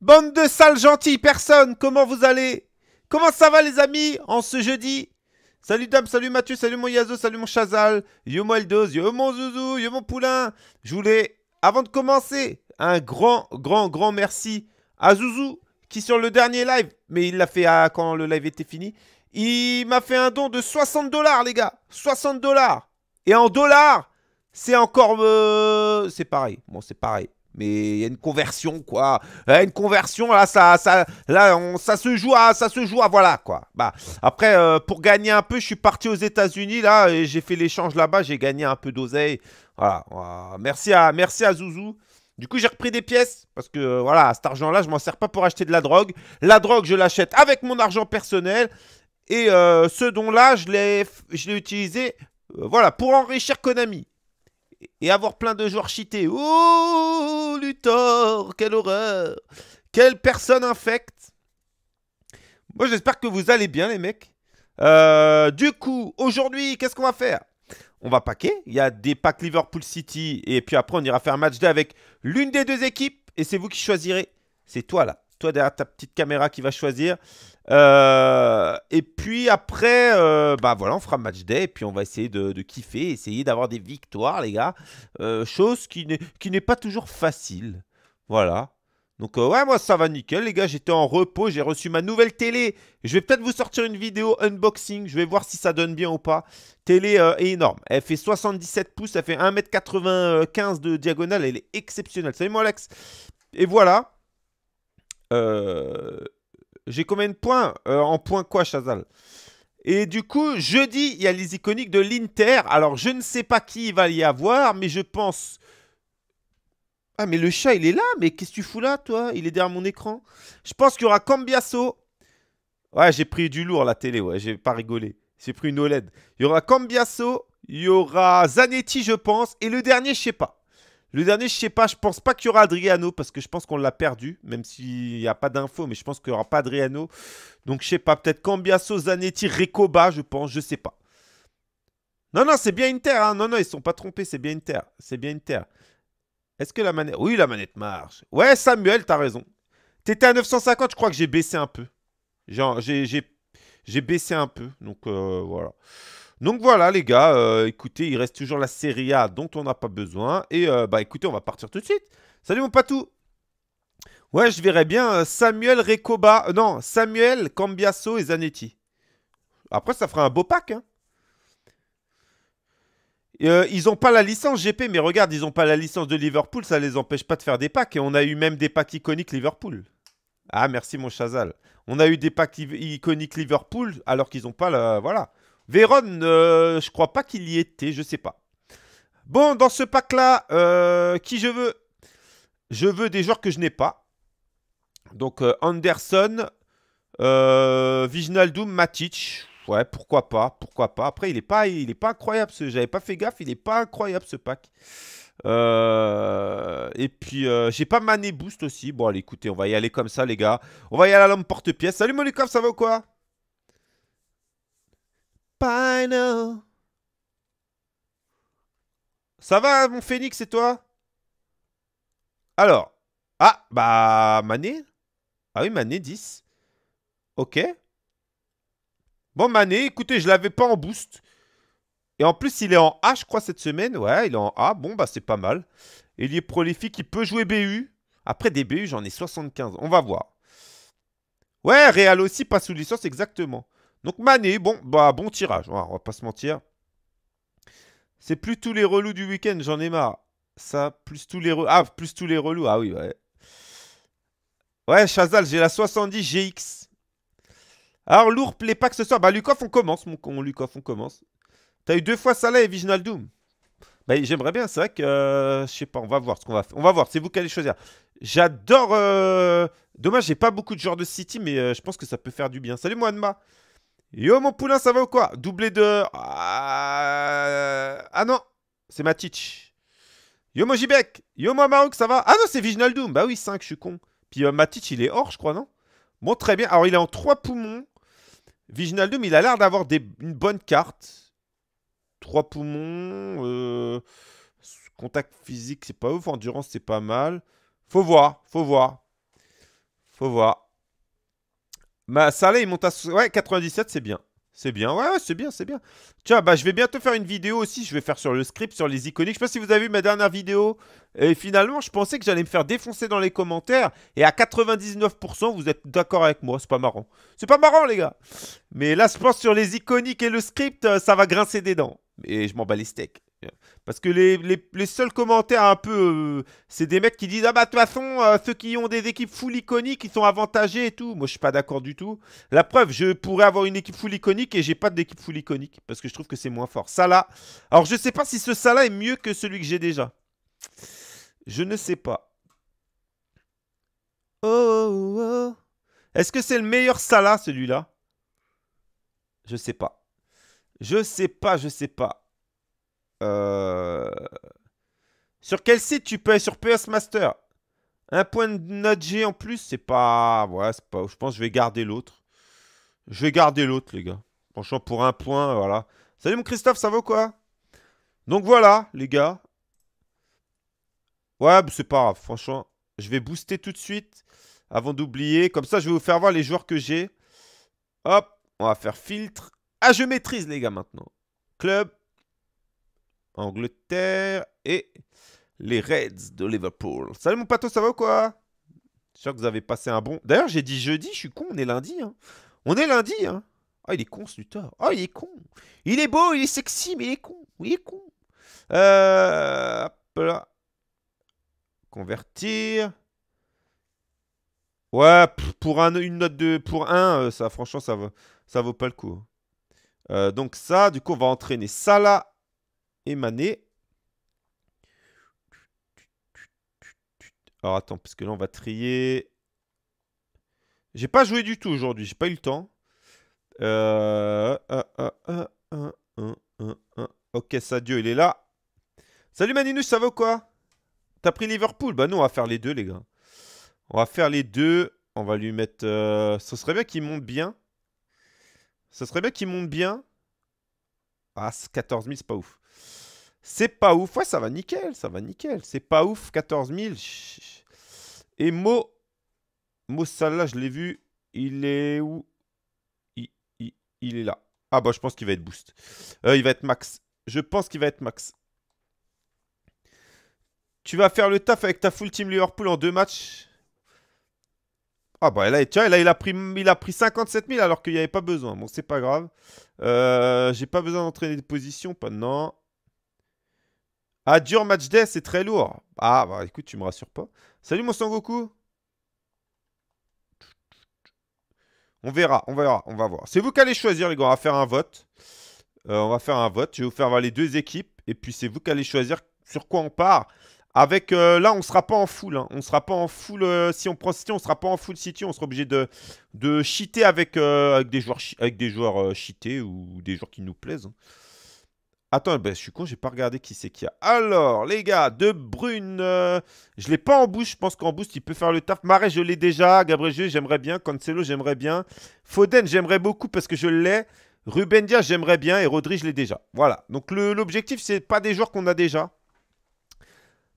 Bande de sales gentils, personne, comment vous allez Comment ça va les amis en ce jeudi Salut Dame, salut Mathieu, salut mon Yazo, salut mon Chazal, yo mon Eldoz, yo mon Zouzou, yo mon Poulain. Je voulais, avant de commencer, un grand, grand, grand merci à Zouzou qui sur le dernier live, mais il l'a fait quand le live était fini, il m'a fait un don de 60 dollars les gars, 60 dollars. Et en dollars, c'est encore... Euh, c'est pareil, bon c'est pareil. Mais il y a une conversion, quoi. Eh, une conversion, là, ça, ça, là, ça se joue à, ça se joue voilà, quoi. Bah, après, euh, pour gagner un peu, je suis parti aux États-Unis, là, et j'ai fait l'échange là-bas, j'ai gagné un peu d'oseille. Voilà, Merci à, merci à Zouzou. Du coup, j'ai repris des pièces parce que voilà, cet argent-là, je m'en sers pas pour acheter de la drogue. La drogue, je l'achète avec mon argent personnel. Et euh, ce dont là je l'ai utilisé euh, voilà, pour enrichir Konami et avoir plein de joueurs cheatés. Oh, Luthor, quelle horreur Quelle personne infecte Moi, j'espère que vous allez bien, les mecs. Euh, du coup, aujourd'hui, qu'est-ce qu'on va faire On va paquer. Il y a des packs Liverpool City. Et puis après, on ira faire un match day avec l'une des deux équipes. Et c'est vous qui choisirez. C'est toi, là. Toi, derrière ta petite caméra qui va choisir. Euh, et puis après, euh, bah voilà, on fera match day et puis on va essayer de, kiffer, essayer d'avoir des victoires, les gars. Euh, chose qui n'est pas toujours facile. Voilà. Donc ouais, moi ça va nickel, les gars. J'étais en repos, j'ai reçu ma nouvelle télé. Je vais peut-être vous sortir une vidéo unboxing. Je vais voir si ça donne bien ou pas. Télé est énorme. Elle fait 77 pouces, elle fait 1m95 de diagonale. Elle est exceptionnelle. Salut moi Alex. Et voilà. Euh... J'ai combien de points euh, En point quoi, Chazal et du coup, jeudi, il y a les iconiques de l'Inter. Alors, je ne sais pas qui il va y avoir, mais je pense... Ah, mais le chat, il est là Mais qu'est-ce que tu fous là, toi Il est derrière mon écran. Je pense qu'il y aura Cambiasso. Ouais, j'ai pris du lourd, la télé. Ouais, j'ai pas rigolé. J'ai pris une OLED. Il y aura Cambiasso. Il y aura Zanetti, je pense. Et le dernier, je sais pas. Le dernier, je sais pas, je pense pas qu'il y aura Adriano parce que je pense qu'on l'a perdu, même s'il n'y a pas d'infos, mais je pense qu'il n'y aura pas Adriano. Donc je sais pas, peut-être Cambiasso, Zanetti, Recoba, je pense, je sais pas. Non, non, c'est bien Inter, terre, hein. non, non, ils sont pas trompés, c'est bien Inter, c'est bien Inter. Est-ce que la manette... Oui, la manette marche. Ouais, Samuel, t'as raison. T'étais à 950, je crois que j'ai baissé un peu. J'ai baissé un peu, donc euh, voilà. Donc voilà les gars, euh, écoutez, il reste toujours la Serie A dont on n'a pas besoin. Et euh, bah écoutez, on va partir tout de suite. Salut mon patou Ouais, je verrais bien euh, Samuel Recoba. non, Samuel Cambiasso et Zanetti. Après, ça fera un beau pack. Hein. ils n'ont pas la licence GP, mais regarde, ils n'ont pas la licence de Liverpool, ça les empêche pas de faire des packs. Et on a eu même des packs iconiques Liverpool. Ah, merci mon Chazal. On a eu des packs iconiques Liverpool alors qu'ils n'ont pas la. Voilà. Véron, euh, je crois pas qu'il y était, je sais pas. Bon, dans ce pack-là, euh, qui je veux Je veux des joueurs que je n'ai pas. Donc euh, Anderson, Anderson, Viginaldum, Matic. Ouais, pourquoi pas, pourquoi pas. Après, il n'est pas, il est pas incroyable, ce, j'avais pas fait gaffe, il n'est pas incroyable ce pack. et puis j'ai pas mané boost aussi. Bon allez écoutez, on va y aller comme ça les gars. On va y aller à lampe porte-pièce. Salut Molikov, ça va ou quoi ça va, mon phénix, et toi Alors. Ah, bah, Mané Ah oui, Mané 10. Ok. Bon, Mané, écoutez, je l'avais pas en boost. Et en plus, il est en A, je crois, cette semaine. Ouais, il est en A. Bon, bah, c'est pas mal. Il est prolifique. Il peut jouer BU. Après, des BU, j'en ai 75. On va voir. Ouais, Real aussi, pas sous licence, exactement. Donc Mané, bon, bah, bon tirage. Ah, on va pas se mentir. C'est plus tous les relous du week-end, j'en ai marre. Ça, plus tous les relous. Ah, plus tous les relous. Ah oui, ouais. Ouais, Chazal, j'ai la 70 GX. Alors, lourd pas que ce soit. Bah, Lukov, on commence, mon con. Lukov, on commence. T'as eu deux fois Salah et Viginal Doom. Bah, j'aimerais bien, c'est vrai que. Euh, je sais pas, on va voir ce qu'on va faire. On va voir, c'est vous qui allez choisir. J'adore. Euh, dommage, j'ai pas beaucoup de joueurs de City, mais euh, je pense que ça peut faire du bien. Salut, Mohanma. Yo mon poulain, ça va ou quoi Doublé de... Euh, ah, non, c'est Matic. Yo mon Jibek. Yo mon Marouk, ça va Ah non, c'est Viginal Doom. Bah oui, 5, je suis con. Puis euh, Matic, il est hors, je crois, non Bon, très bien. Alors, il est en 3 poumons. Viginal Doom, il a l'air d'avoir des... une bonne carte. 3 poumons. Euh, contact physique, c'est pas ouf. Endurance, c'est pas mal. Faut voir, faut voir. Faut voir. Bah, Salah, il monte à... 97, c'est bien. C'est bien, ouais, c'est bien, c'est bien. tu vois bah, je vais bientôt faire une vidéo aussi. Je vais faire sur le script, sur les iconiques. Je sais pas si vous avez vu ma dernière vidéo. Et finalement, je pensais que j'allais me faire défoncer dans les commentaires. Et à 99%, vous êtes d'accord avec moi. C'est pas marrant. C'est pas marrant, les gars. Mais là, je pense sur les iconiques et le script, euh, ça va grincer des dents. Et je m'en bats les steaks. Parce que les, seuls commentaires un peu. Euh, c'est des mecs qui disent Ah bah de toute façon, euh, ceux qui ont des équipes full iconiques, ils sont avantagés et tout. Moi je suis pas d'accord du tout. La preuve, je pourrais avoir une équipe full iconique et j'ai pas d'équipe full iconique. Parce que je trouve que c'est moins fort. Salah. Alors je sais pas si ce Salah est mieux que celui que j'ai déjà. Je ne sais pas. Oh, oh, oh. Est-ce que c'est le meilleur Salah celui-là Je sais pas. Je sais pas, je sais pas. Euh, sur quel site tu payes Sur PS Master. Un point de Nudge G en plus, c'est pas... Ouais, c'est pas... Je pense que je vais garder l'autre. Je vais garder l'autre, les gars. Franchement, pour un point, voilà. Salut mon Christophe, ça vaut quoi Donc voilà, les gars. Ouais, bah, c'est pas grave, franchement. Je vais booster tout de suite avant d'oublier. Comme ça, je vais vous faire voir les joueurs que j'ai. Hop, on va faire filtre. Ah, je maîtrise, les gars, maintenant. Club, Angleterre et les Reds de Liverpool. Salut mon pato, ça va ou quoi Je que vous avez passé un bon... D'ailleurs, j'ai dit jeudi, je suis con, on est lundi. Hein. On est lundi, oh, il est con, ce tort. oh, ah, il est con. Il est beau, il est sexy, mais il est con. Il est con. Euh, Convertir. Ouais, pour un, une note de... Pour un, euh, ça, franchement, ça, ça vaut pas le coup. Euh, donc ça, du coup, on va entraîner là. Mané. Alors attends, parce que là on va trier. J'ai pas joué du tout aujourd'hui, j'ai pas eu le temps. Euh, ok, ça Dieu, il est là. Salut Maninus, ça va ou quoi T'as pris Liverpool Bah non, on va faire les deux, les gars. On va faire les deux. On va lui mettre... Euh, ce serait bien qu'il monte bien. Ce serait bien qu'il monte bien. Ah, 14 000, c'est pas ouf. C'est pas ouf. Ouais, ça va nickel, ça va nickel. C'est pas ouf, 14 000. Et Mo, Mo Salah, je l'ai vu. Il est où il, il, est là. Ah bah, je pense qu'il va être boost. Euh, il va être max. Je pense qu'il va être max. Tu vas faire le taf avec ta full team Liverpool en deux matchs. Ah bah là, tiens, là il a pris, il a pris 57 000 alors qu'il n'y avait pas besoin. Bon, c'est pas grave. Euh, j'ai pas besoin d'entraîner de position, pas non. Ah, dur match day, c'est très lourd. Ah, bah écoute, tu me rassures pas. Salut mon Sangoku. On verra, on verra, on va voir. C'est vous qui allez choisir, les gars. On va faire un vote. Euh, on va faire un vote. Je vais vous faire voir les deux équipes. Et puis, c'est vous qui allez choisir sur quoi on part. Avec euh, là, on sera pas en full. Hein. On sera pas en full. Euh, si on prend on sera pas en full City. On sera obligé de, de cheater avec, des joueurs, avec des joueurs cheatés ou des joueurs qui nous plaisent. Hein. Attends, ben, je suis con, j'ai pas regardé qui c'est qui a. Alors, les gars, De Brune, euh, je l'ai pas en bouche. je pense qu'en boost, il peut faire le taf. Marais, je l'ai déjà. Gabriel, j'aimerais bien. Cancelo, j'aimerais bien. Foden, j'aimerais beaucoup parce que je l'ai. Ruben j'aimerais bien. Et Rodri, je l'ai déjà. Voilà. Donc, l'objectif, c'est pas des joueurs qu'on a déjà.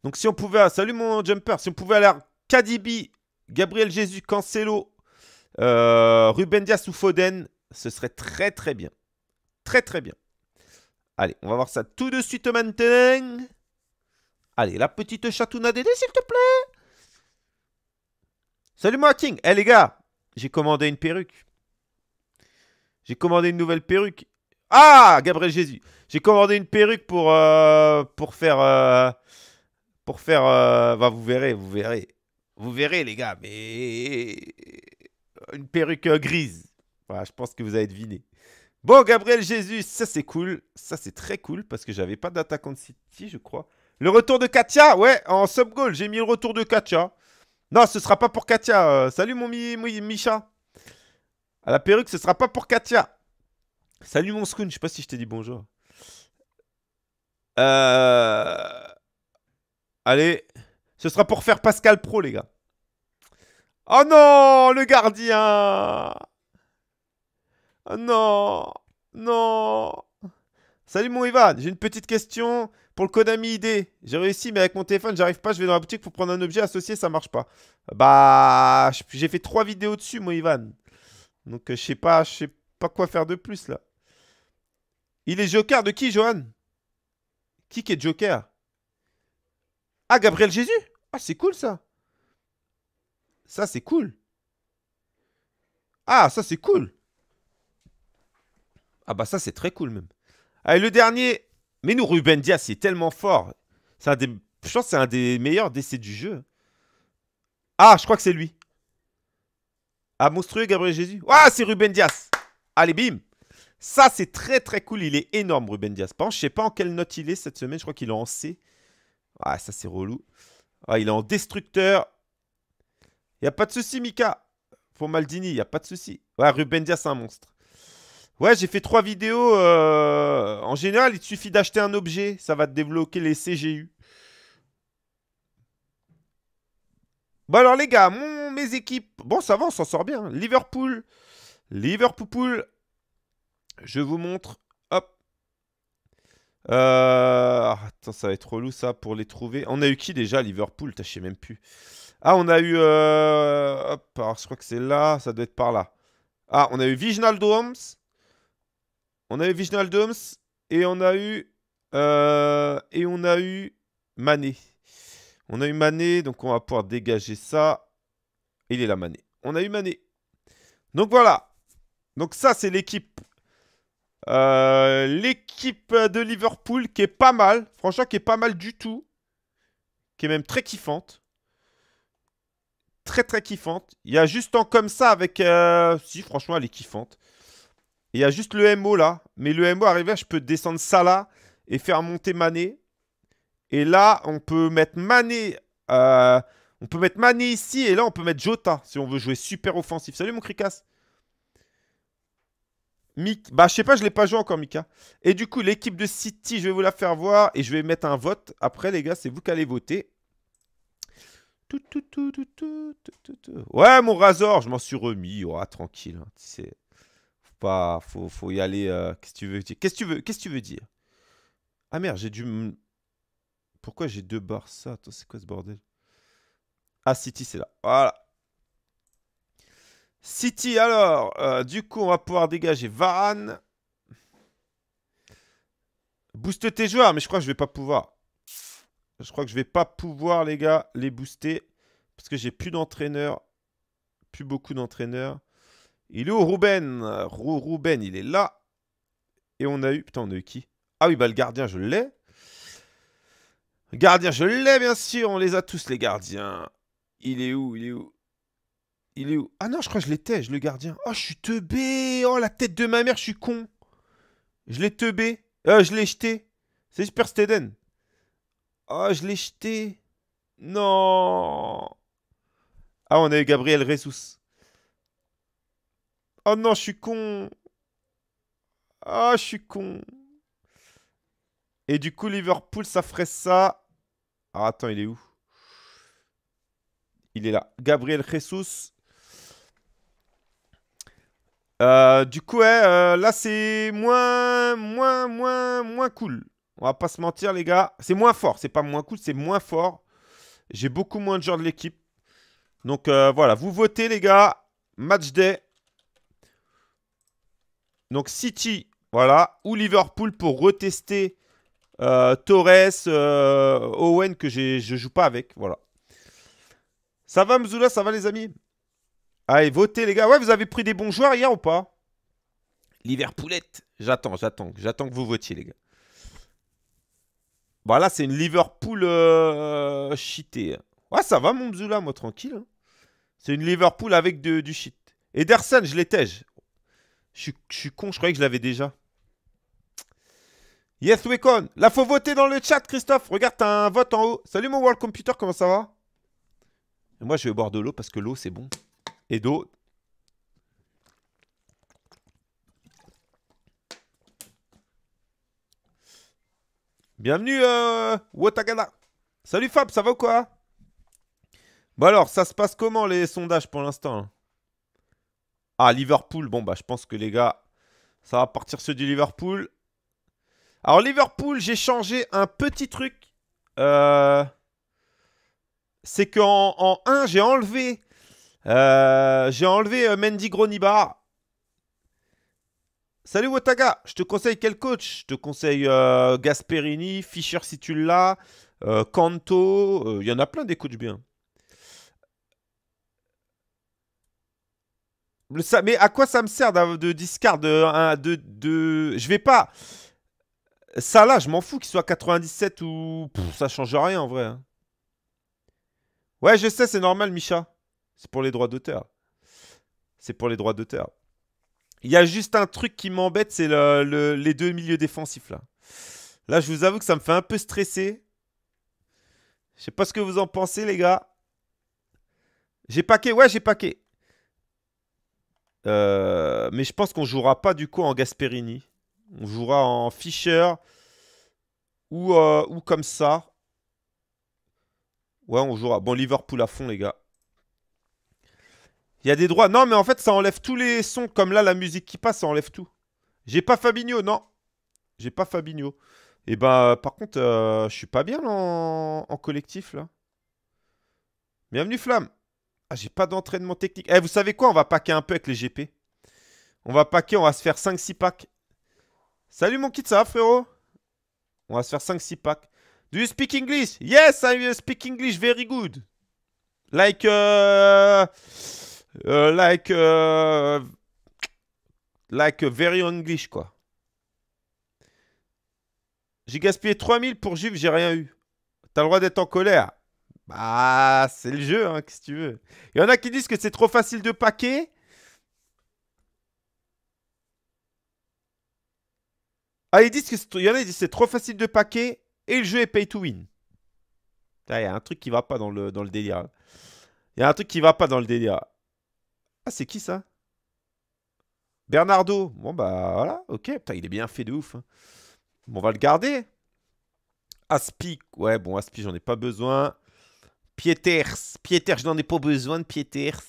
Donc, si on pouvait. Salut mon jumper. Si on pouvait aller à Kadibi, Gabriel Jésus, Cancelo, Rubendia euh, Ruben ou Foden, ce serait très très bien. Très très bien. Allez, on va voir ça tout de suite maintenant. Allez, la petite chatouna d'aider, s'il te plaît. Salut moi, King. Eh, les gars, j'ai commandé une perruque. J'ai commandé une nouvelle perruque. Ah, Gabriel Jésus. J'ai commandé une perruque pour, euh, pour faire... Euh, pour faire... Euh, bah, vous verrez, vous verrez. Vous verrez, les gars, mais... Une perruque grise. Voilà, je pense que vous avez deviné. Bon, Gabriel Jésus, ça c'est cool. Ça c'est très cool parce que j'avais pas d'attaquant de City, je crois. Le retour de Katia, ouais, en sub goal, j'ai mis le retour de Katia. Non, ce sera pas pour Katia. Euh, salut mon mi Micha. À la perruque, ce sera pas pour Katia. Salut mon Scoon, je sais pas si je t'ai dit bonjour. Euh... Allez, ce sera pour faire Pascal Pro, les gars. Oh non, le gardien ah non Non Salut mon Ivan, j'ai une petite question pour le Konami ID. J'ai réussi, mais avec mon téléphone, j'arrive pas. Je vais dans la boutique pour prendre un objet associé, ça marche pas. Bah, j'ai fait trois vidéos dessus, mon Ivan. Donc, euh, je sais pas, je sais pas quoi faire de plus là. Il est joker de qui, Johan Qui qui est joker Ah, Gabriel Jésus Ah, c'est cool ça. Ça, c'est cool. Ah, ça, c'est cool. Ah bah ça, c'est très cool même. Allez, le dernier. Mais nous, Ruben Il est tellement fort. C'est un des... Je pense que c'est un des meilleurs décès du jeu. Ah, je crois que c'est lui. Ah, monstrueux Gabriel Jésus. Ah, c'est Ruben Dias Allez, bim. Ça, c'est très très cool. Il est énorme, Ruben Dias Je je sais pas en quelle note il est cette semaine. Je crois qu'il est en C. Ah, ça, c'est relou. Ah, il est en destructeur. Il n'y a pas de souci, Mika. Pour Maldini, il n'y a pas de souci. Ouais, Ruben Dias c'est un monstre. Ouais, j'ai fait trois vidéos. Euh, en général, il te suffit d'acheter un objet. Ça va te débloquer les CGU. Bon alors les gars, mon, mes équipes... Bon, ça va, on s'en sort bien. Liverpool. Liverpool. Je vous montre. Hop. Euh, ah, attends, ça va être relou ça pour les trouver. On a eu qui déjà Liverpool, je sais même plus. Ah, on a eu... Euh, hop, je crois que c'est là, ça doit être par là. Ah, on a eu Viginaldo Holmes. On a eu Viginal et on a eu euh, et on a eu Mané. On a eu Mané, donc on va pouvoir dégager ça. Il est là Mané. On a eu Mané. Donc voilà. Donc ça c'est l'équipe. Euh, l'équipe de Liverpool qui est pas mal. Franchement qui est pas mal du tout. Qui est même très kiffante. Très très kiffante. Il y a juste en comme ça avec... Euh, si franchement elle est kiffante il y a juste le MO là. Mais le MO arrivé, je peux descendre ça là et faire monter Mané. Et là, on peut mettre Mané. Euh, on peut mettre Mané ici. Et là, on peut mettre Jota si on veut jouer super offensif. Salut mon Krikas. Mick, bah, je sais pas, je l'ai pas joué encore, Mika. Hein. Et du coup, l'équipe de City, je vais vous la faire voir et je vais mettre un vote. Après, les gars, c'est vous qui allez voter. Tout, tout, tout, ouais, mon Razor, je m'en suis remis. Oh, tranquille. Hein, faut, y aller. Euh, qu'est-ce que tu veux dire Qu'est-ce que tu veux dire Ah merde, j'ai dû. Pourquoi j'ai deux ça Attends, c'est quoi ce bordel Ah, City, c'est là. Voilà. City, alors, euh, du coup, on va pouvoir dégager Varane. Booste tes joueurs, mais je crois que je vais pas pouvoir. Je crois que je vais pas pouvoir, les gars, les booster. Parce que j'ai plus d'entraîneurs. Plus beaucoup d'entraîneurs. Il est où Ruben Ruben, il est là. Et on a eu... Putain, on a eu qui Ah oui, bah le gardien, je l'ai. Gardien, je l'ai, bien sûr. On les a tous, les gardiens. Il est où Il est où Il est où Ah non, je crois que je l'étais, je le gardien. Oh, je suis teubé Oh, la tête de ma mère, je suis con Je l'ai teubé. Euh, je l'ai jeté. C'est Super Steden. Oh, je l'ai jeté. Non Ah, on a eu Gabriel Ressous. Oh non, je suis con. Ah, oh, je suis con. Et du coup, Liverpool, ça ferait ça. Ah, attends, il est où Il est là. Gabriel Jesus. Euh, du coup, euh, là, c'est moins, moins, moins, moins cool. On va pas se mentir, les gars. C'est moins fort. C'est pas moins cool, c'est moins fort. J'ai beaucoup moins de gens de l'équipe. Donc, euh, voilà. Vous votez, les gars. Match day. Donc City, voilà, ou Liverpool pour retester euh, Torres, euh, Owen que je ne joue pas avec, voilà. Ça va Mzula, ça va les amis Allez, votez les gars. Ouais, vous avez pris des bons joueurs hier ou pas Liverpoolette. J'attends, j'attends, j'attends que vous votiez les gars. Voilà, bah c'est une Liverpool shitée. Euh, cheatée. Hein. Ouais, ça va mon Mzula, moi tranquille. Hein. C'est une Liverpool avec du shit. Ederson, je l'étais. Je suis con, je croyais que je l'avais déjà. Yes, Wacon. Là, faut voter dans le chat, Christophe. Regarde, t'as un vote en haut. Salut, mon World Computer, comment ça va Moi, je vais boire de l'eau parce que l'eau, c'est bon. Et d'eau. Bienvenue, euh, Salut, Fab, ça va ou quoi Bon, alors, ça se passe comment les sondages pour l'instant hein? Ah, Liverpool. Bon, bah, je pense que les gars, ça va partir ceux du Liverpool. Alors, Liverpool, j'ai changé un petit truc. Euh, c'est qu'en en 1, j'ai enlevé. Euh, j'ai enlevé euh, Mendy Gronibar. Salut Wotaga, je te conseille quel coach Je te conseille Gasperini, Fischer si tu l'as, Canto. Il y en a plein des coachs bien. Ça, mais à quoi ça me sert de discard de, de, Je vais pas... Ça là, je m'en fous qu'il soit 97 ou... ça change rien en vrai. Hein. Ouais, je sais, c'est normal, Micha. C'est pour les droits d'auteur. C'est pour les droits d'auteur. Il y a juste un truc qui m'embête, c'est les deux milieux défensifs là. Là, je vous avoue que ça me fait un peu stresser. Je sais pas ce que vous en pensez, les gars. J'ai paqué, ouais, j'ai paqué. Euh, mais je pense qu'on jouera pas du coup en Gasperini. On jouera en Fischer ou, euh, ou comme ça. Ouais, on jouera. Bon, Liverpool à fond, les gars. Il y a des droits. Non, mais en fait, ça enlève tous les sons. Comme là, la musique qui passe, ça enlève tout. J'ai pas Fabinho, non. J'ai pas Fabinho. Et eh ben, euh, par contre, je suis pas bien en... en collectif, là. Bienvenue, Flamme. Ah, j'ai pas d'entraînement technique. Eh, vous savez quoi On va packer un peu avec les GP. On va packer, on va se faire 5-6 packs. Salut mon kit, ça va frérot On va se faire 5-6 packs. Do you speak English Yes, I speak English very good. Like... Euh, euh, like... Euh, like uh, very English, quoi. J'ai gaspillé 3000 pour Juve, j'ai rien eu. T'as le droit d'être en colère. Ah c'est le jeu, hein, quest tu veux. Il y en a qui disent que c'est trop facile de paquer. Ah, ils disent que y en a qui disent c'est trop facile de paquer et le jeu est pay to win. Il y a un truc qui va pas dans le, dans le délire. Hein. Il y a un truc qui va pas dans le délire. Ah, c'est qui ça Bernardo. Bon, bah voilà, ok. Putain, il est bien fait de ouf. Hein. on va le garder. Aspic ouais, bon, Aspic j'en ai pas besoin. Pieters. Pieters, je n'en ai pas besoin de Pieters.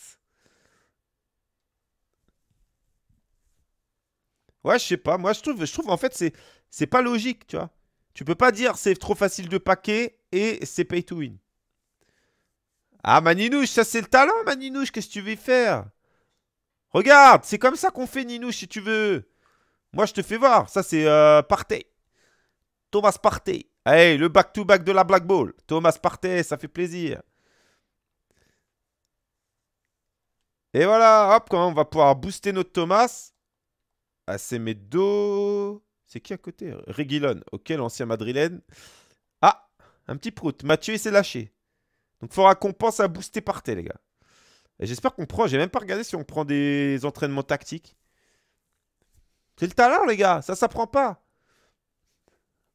Ouais, je sais pas. Moi, je trouve, je trouve en fait, c'est, c'est pas logique, tu vois. Tu peux pas dire c'est trop facile de paquer et c'est pay to win. Ah, Maninouche, ça c'est le talent, Maninouche. Qu'est-ce que tu veux faire Regarde, c'est comme ça qu'on fait, Ninouche, si tu veux. Moi, je te fais voir. Ça, c'est euh, Thomas Partey. Hey, le back-to-back de la Black Ball. Thomas Partey, ça fait plaisir. Et voilà, hop, on va pouvoir booster notre Thomas. Ah, c'est mes C'est qui à côté Reguilon, ok, l'ancien madrilène. Ah, un petit prout. Mathieu, il s'est lâché. Donc, il faudra qu'on pense à booster Partey, les gars. J'espère qu'on prend. J'ai même pas regardé si on prend des entraînements tactiques. C'est le talent, les gars. Ça prend pas.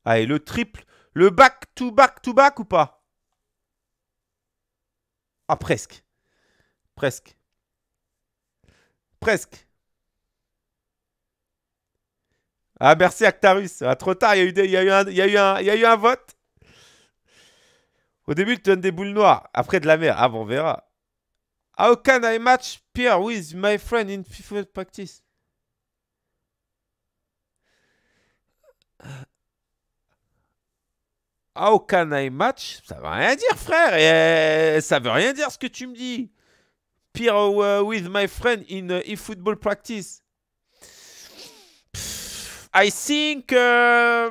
Allez, le triple le back to back to back ou pas Ah, presque. Presque. Presque. Ah, merci Actarus. Ah, trop tard, il y, y, a eu un vote. Au début, tu te donne des boules noires. Après, de la mer. Ah, bon, on verra. How can I match Pierre with my friend in FIFA practice How can I match Ça veut rien dire, frère. Et euh, ça veut rien dire ce que tu me dis. Pire, euh, with my friend in e-football uh, practice. I think. Euh,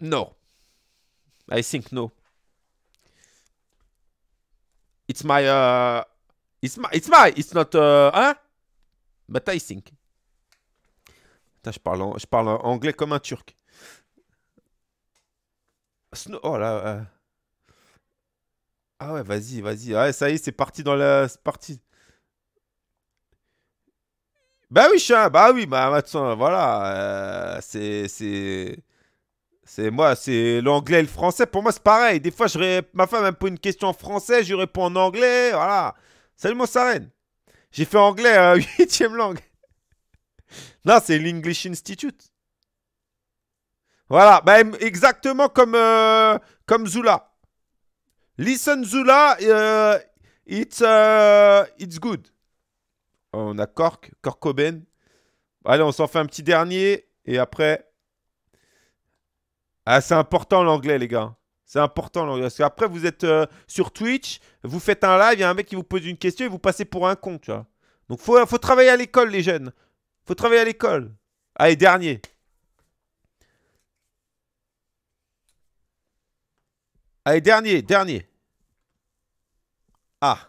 no. I think no. It's my. Uh, it's my. It's my. It's not. Uh, hein But I think. je je parle anglais comme un turc. Oh là. Euh. Ah ouais, vas-y, vas-y. Ah ouais ça y est, c'est parti dans la. C'est parti. Bah oui, chien. Bah oui, bah maintenant, bah, voilà. Euh, c'est. C'est. C'est moi, c'est l'anglais et le français. Pour moi, c'est pareil. Des fois, je ma femme me pose une question en français, je réponds en anglais. Voilà. Salut, mon Sarène. J'ai fait anglais, euh, huitième langue. non, c'est l'English Institute. Voilà, bah, exactement comme, euh, comme Zula. Listen Zula, euh, it's, euh, it's good. On a Cork, Corkoben. Allez, on s'en fait un petit dernier et après. Ah, c'est important l'anglais, les gars. C'est important l'anglais. Parce qu'après, vous êtes sur Twitch, vous faites un live, il y a un mec qui vous pose une question et vous passez pour un con, tu vois. Donc, faut, faut travailler à l'école, les jeunes. Faut travailler à l'école. Allez, dernier. Allez, dernier, dernier. Ah.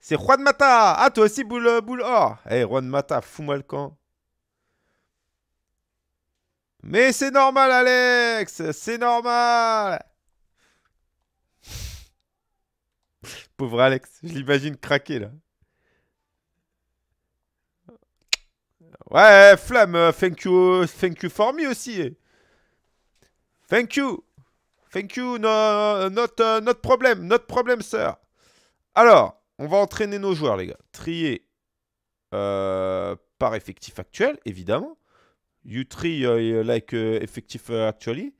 C'est Juan Mata. Ah, toi aussi, boule, boule or. Oh. Eh, Juan Mata, fous-moi le camp. Mais c'est normal, Alex. C'est normal. Pauvre Alex, je l'imagine craquer là. Ouais, Flamme, thank you, thank you for me aussi. Thank you. Thank you, no, not, uh, not problem, not sir. Alors, on va entraîner nos joueurs, les gars. Trier euh, par effectif actuel, évidemment. You try uh, like uh, effectif uh, actually.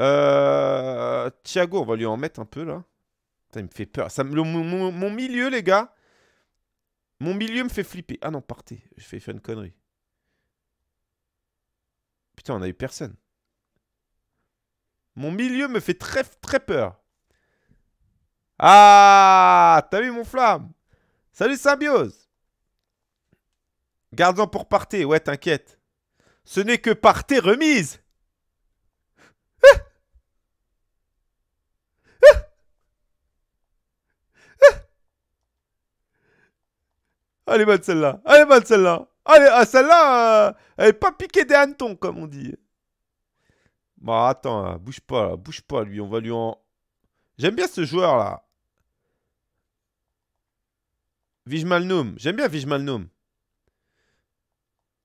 Euh, Thiago, on va lui en mettre un peu là. Ça me fait peur. Ça, mon, mon, milieu, les gars. Mon milieu me fait flipper. Ah non, partez. Je fais une connerie on a eu personne. Mon milieu me fait très, très peur. Ah T'as vu mon flamme Salut Symbiose Gardons pour parter, ouais t'inquiète. Ce n'est que partez remise Allez bonne celle-là allez bonne celle-là ah, ah, celle-là, euh, elle est pas piquée des hannetons, comme on dit. Bon, attends, hein, bouge pas, bouge pas, lui. On va lui en... J'aime bien ce joueur-là. Vijmalnoum. J'aime bien Vijmalnoum.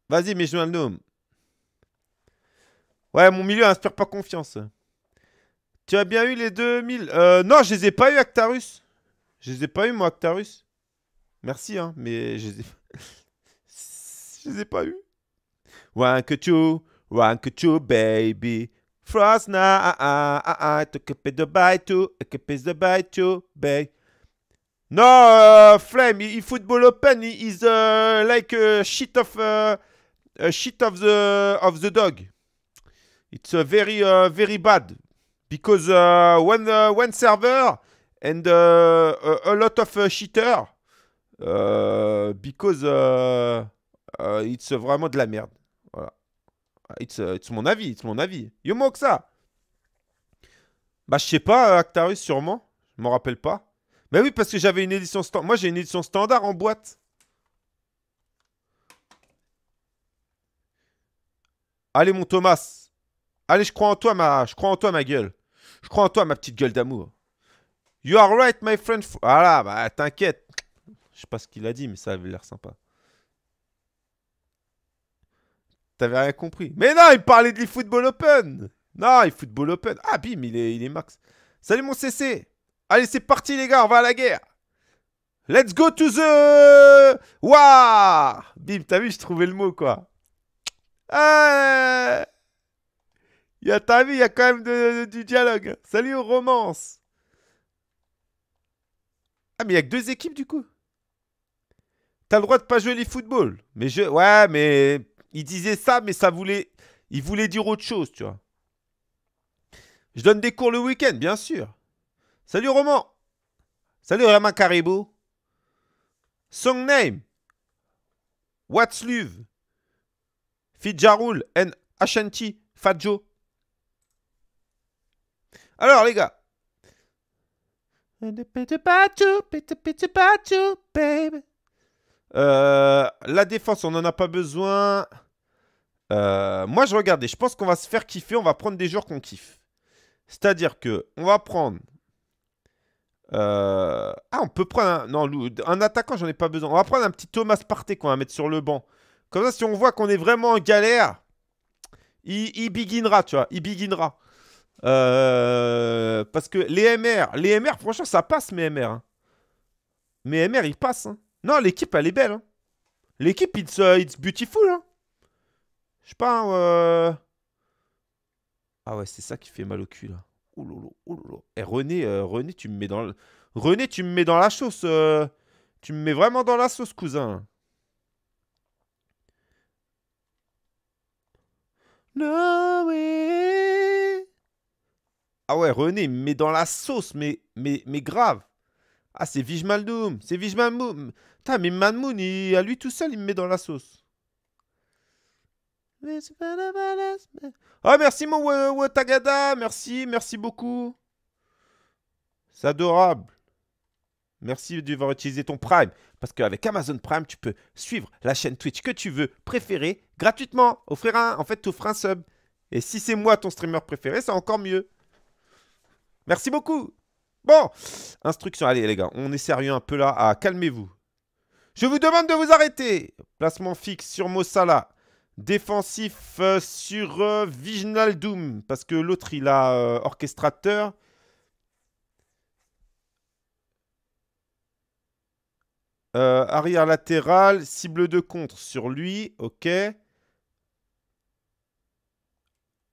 Vas-y, Vijmalnoum. Ouais, mon milieu inspire pas confiance. Tu as bien eu les 2000 euh, Non, je les ai pas eu, Actarus. Je les ai pas eu, moi, Actarus. Merci, hein, mais je les ai... Je les ai pas eus. One, two, baby. Frost na, ah ah ah ah, ah. took a the of bite to, a it of bite to, babe. No, Flame, football open, he is uh, like a shit of, uh, a shit of the, of the dog. It's uh, very, uh, very bad. Because uh, when, uh, server and uh, a, lot of uh, uh because... Euh, it's vraiment de la merde. Voilà. Ah, it's, mon avis, it's mon avis. You que ça Bah, je sais pas, euh, Actarus, sûrement. Je m'en rappelle pas. Mais oui, parce que j'avais une édition standard. Moi, j'ai une édition standard en boîte. Allez, mon Thomas. Allez, je crois en toi, ma, je crois en toi, ma gueule. Je crois en toi, ma petite gueule d'amour. You are right, my friend. Voilà, bah, t'inquiète. Je sais pas ce qu'il a dit, mais ça avait l'air sympa. T'avais rien compris. Mais non, il parlait de l'eFootball Open. Non, football Open. Ah, bim, il est, il est max. Salut mon CC. Allez, c'est parti, les gars, on va à la guerre. Let's go to the Waouh Bim, t'as vu, je trouvais le mot, quoi. Ah T'as vu, il y a quand même du dialogue. Salut aux romances. Ah, mais il y a que deux équipes, du coup. T'as le droit de pas jouer les football. Mais je... Ouais, mais il disait ça, mais ça voulait. Il voulait dire autre chose, tu vois. Je donne des cours le week-end, bien sûr. Salut Roman. Salut Roman Caribou. Song name. What's Love? Fidjarul and Ashanti Fadjo. Alors les gars. Euh, la défense, on n'en a pas besoin. Euh, moi, je regardais. Je pense qu'on va se faire kiffer. On va prendre des joueurs qu'on kiffe. C'est-à-dire que on va prendre. Euh, ah, on peut prendre un. Non, un attaquant, j'en ai pas besoin. On va prendre un petit Thomas Partey qu'on va mettre sur le banc. Comme ça, si on voit qu'on est vraiment en galère, il, beginnera, tu vois. Il beginera. Euh, parce que les MR, les MR, franchement, ça passe, mes MR. Hein. Mes MR, ils passent. Hein. Non, l'équipe, elle est belle. Hein. L'équipe, it's, it's beautiful. Hein. Je sais pas. Euh. Ah ouais, c'est ça qui fait mal au cul là. Oulolo, oulolo. Eh, René, euh, René, tu me mets dans René, tu me mets dans la sauce. Euh. Tu me mets vraiment dans la sauce, cousin. Non, way. Ah ouais, René, il me met dans la sauce, mais, mais, mais grave. Ah, c'est Vijmaldoum, c'est Vijmaldoum. Putain, mais Manmoun, à lui tout seul, il me met dans la sauce. Oh, merci mon Watagada, merci, merci beaucoup. C'est adorable. Merci d'avoir utilisé ton Prime. Parce qu'avec Amazon Prime, tu peux suivre la chaîne Twitch que tu veux, préférer gratuitement. Offrir un, en fait, t'offres un sub. Et si c'est moi ton streamer préféré, c'est encore mieux. Merci beaucoup. Bon, instruction. Allez, les gars, on est sérieux un peu là. Ah, calmez-vous. Je vous demande de vous arrêter. Placement fixe sur Mossala défensif euh, sur euh, Doom. Parce que l'autre, il a euh, orchestrateur. Euh, arrière latéral, cible de contre sur lui. Ok.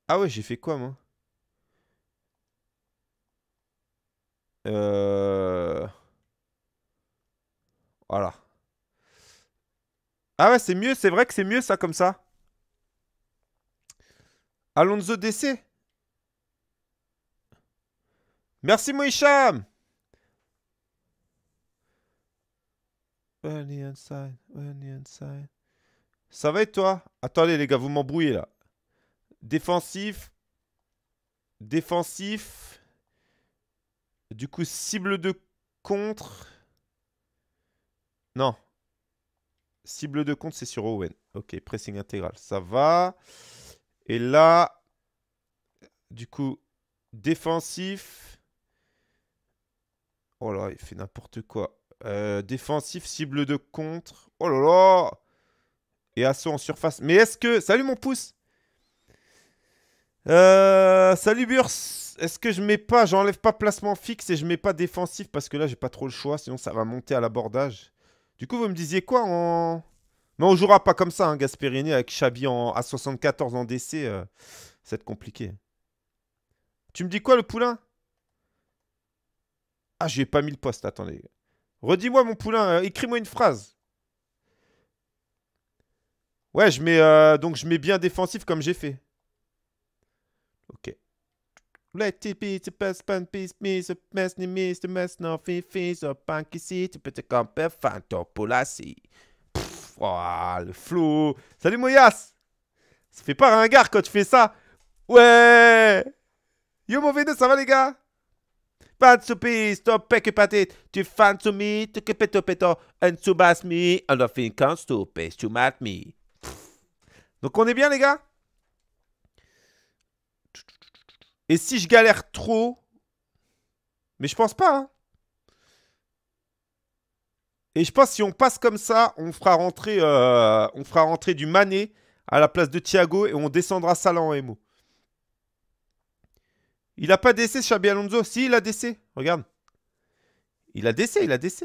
Ah ouais, j'ai fait quoi, moi Voilà. Ah ouais, c'est mieux, c'est vrai que c'est mieux ça comme ça. Alonso DC. Merci Moïcham. Ça va être toi Attendez les gars, vous m'embrouillez là. Défensif. Défensif. Du coup, cible de contre. Non. Cible de contre, c'est sur Owen. Ok, pressing intégral. Ça va. Et là, du coup, défensif. Oh là, il fait n'importe quoi. Euh, défensif, cible de contre. Oh là là Et assaut en surface. Mais est-ce que... Salut mon pouce euh, Salut Burs Est-ce que je mets pas... J'enlève pas placement fixe et je mets pas défensif parce que là, j'ai pas trop le choix. Sinon, ça va monter à l'abordage. Du coup, vous me disiez quoi en... Mais on jouera pas comme ça, Gasperini, avec Chabi en, à 74 en DC. c'est ça va être compliqué. Tu me dis quoi, le poulain Ah, j'ai pas mis le poste, attendez. Redis-moi, mon poulain, écris-moi une phrase. Ouais, je mets, donc je mets bien défensif comme j'ai fait. Ok. Ouah, le flou Salut Moyas Ça fait pas ringard quand tu fais ça. Ouais Yo mauvais ça va les gars Fan peace, stop, it. Tu fan to me, tu que peto peto. And to bass me, and nothing can stop, to mat me. Donc on est bien les gars Et si je galère trop... Mais je pense pas, hein et je pense que si on passe comme ça, on fera rentrer, euh, on fera rentrer du Mané à la place de Thiago et on descendra Salah en MO. Il n'a pas décé, Xabi Alonso. Si, il a décé, Regarde. Il a décé, il a décé.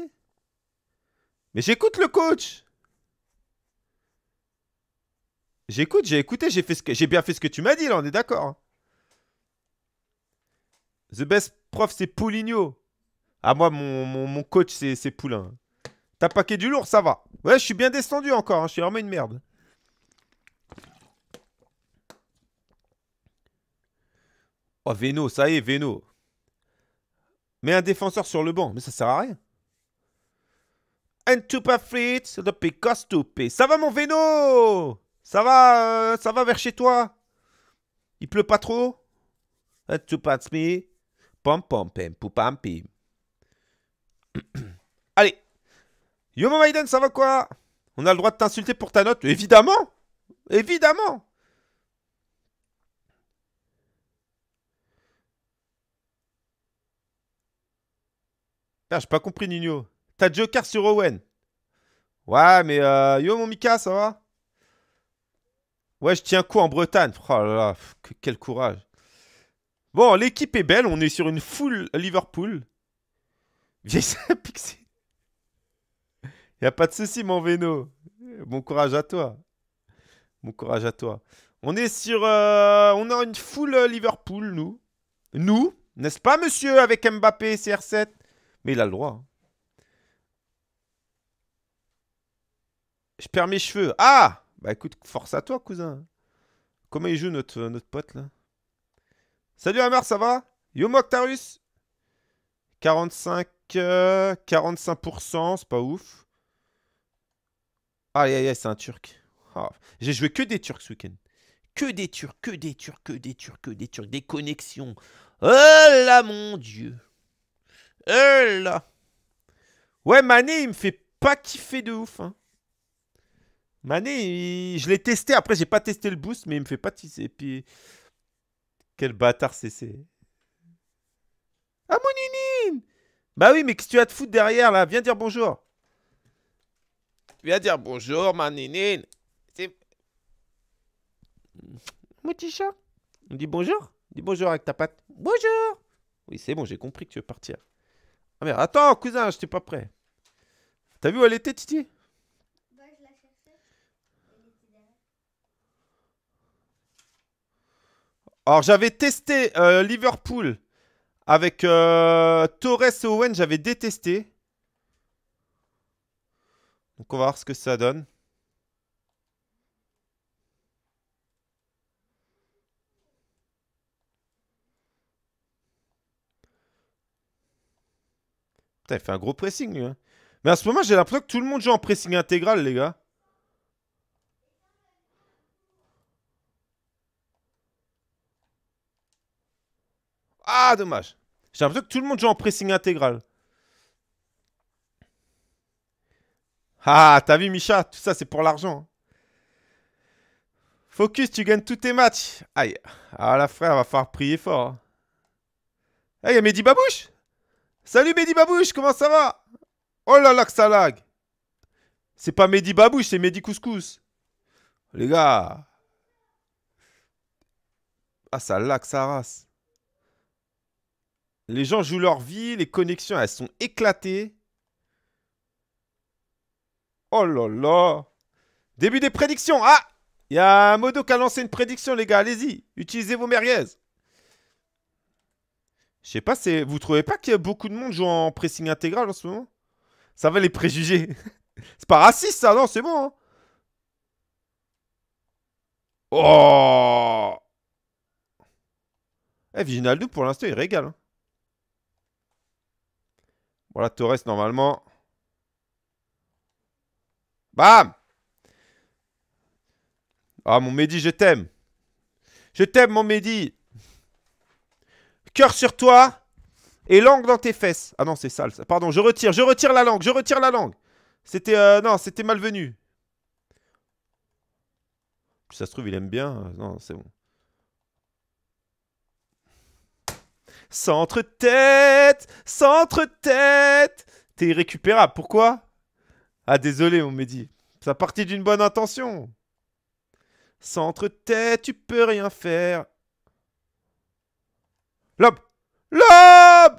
Mais j'écoute le coach. J'écoute, j'ai écouté, j'ai que... bien fait ce que tu m'as dit, là, on est d'accord. Hein. The best prof, c'est Poulinho. Ah, moi, mon, coach, c'est Poulin. T'as paqué du lourd, ça va. Ouais, je suis bien descendu encore. Hein, je suis vraiment une merde. Oh, Veno, ça y est, Veno. Mets un défenseur sur le banc. Mais ça sert à rien. And to the pay. Ça va, mon Veno Ça va, euh, ça va vers chez toi Il pleut pas trop And to me. Pom pom pam, Yo Maiden, ça va quoi On a le droit de t'insulter pour ta note Évidemment Évidemment j'ai pas compris Nino. T'as Joker sur Owen. Ouais, mais euh, yo mon Mika, ça va Ouais, je tiens coup en Bretagne. Oh là là, quel courage. Bon, l'équipe est belle, on est sur une full Liverpool. Vieille Pixie. Il a pas de soucis, mon Véno. Bon courage à toi. Bon courage à toi. On est sur. Euh, on a une foule euh, Liverpool, nous. Nous, n'est-ce pas, monsieur, avec Mbappé CR7 Mais il a le droit. Hein. Je perds mes cheveux. Ah Bah écoute, force à toi, cousin. Comment il joue notre, euh, notre pote, là Salut Hammer, ça va Yo Moctarus 45, 45%, c'est pas ouf. Ah aïe, c'est un Turc. Ah. J'ai joué que des Turcs ce week-end. Que des Turcs, que des Turcs, que des Turcs, que des Turcs. Des connexions. Oh là, mon Dieu. Oh là. Ouais, Mané, il me fait pas kiffer de ouf. Hein. Mané, je l'ai testé. Après, j'ai pas testé le boost, mais il me fait pas tisser. puis... Quel bâtard c'est. Ah, mon Bah oui, mais qu'est-ce que tu as de foutre derrière, là Viens dire bonjour viens dire ah, bonjour, ma nénine. C'est... Mon petit chat. On dit bonjour. Dis bonjour avec ta patte. Bonjour. Oui, c'est bon, j'ai compris que tu veux partir. Ah attends, cousin, Je j'étais pas prêt. T'as vu où elle était, Titi bah, Alors, j'avais testé euh, Liverpool avec euh, Torres et Owen, j'avais détesté. Donc on va voir ce que ça donne. Putain, il fait un gros pressing, lui. Hein. Mais à ce moment, j'ai l'impression que tout le monde joue en pressing intégral, les gars. Ah, dommage. J'ai l'impression que tout le monde joue en pressing intégral. Ah, t'as vu, Micha Tout ça, c'est pour l'argent. Focus, tu gagnes tous tes matchs. Aïe. Ah, la frère, va falloir prier fort. Hein. Hey, y a Mehdi Babouche Salut Mehdi Babouche, comment ça va Oh là là que ça lag C'est pas Mehdi Babouche, c'est Mehdi Couscous. Les gars. Ah, ça lag ça race. Les gens jouent leur vie, les connexions, elles sont éclatées. Oh là là Début des prédictions Ah Il y a Modo qui a lancé une prédiction, les gars. Allez-y, utilisez vos merguez. Je sais pas, vous trouvez pas qu'il y a beaucoup de monde joue en pressing intégral en ce moment Ça va les préjugés. c'est pas raciste, ça, non C'est bon, hein Oh Eh, Viginaldo, pour l'instant, il régale. Voilà, hein. Torres, normalement... Bam Ah, mon Mehdi, je t'aime. Je t'aime, mon Mehdi. Cœur sur toi et langue dans tes fesses. Ah non, c'est sale. Ça. Pardon, je retire, je retire la langue, je retire la langue. C'était... Euh, non, c'était malvenu. Si ça se trouve, il aime bien. Non, c'est bon. Centre-tête Centre-tête T'es irrécupérable. Pourquoi ah, désolé, on me dit. Ça partit d'une bonne intention. Centre-tête, tu peux rien faire. Lob Lob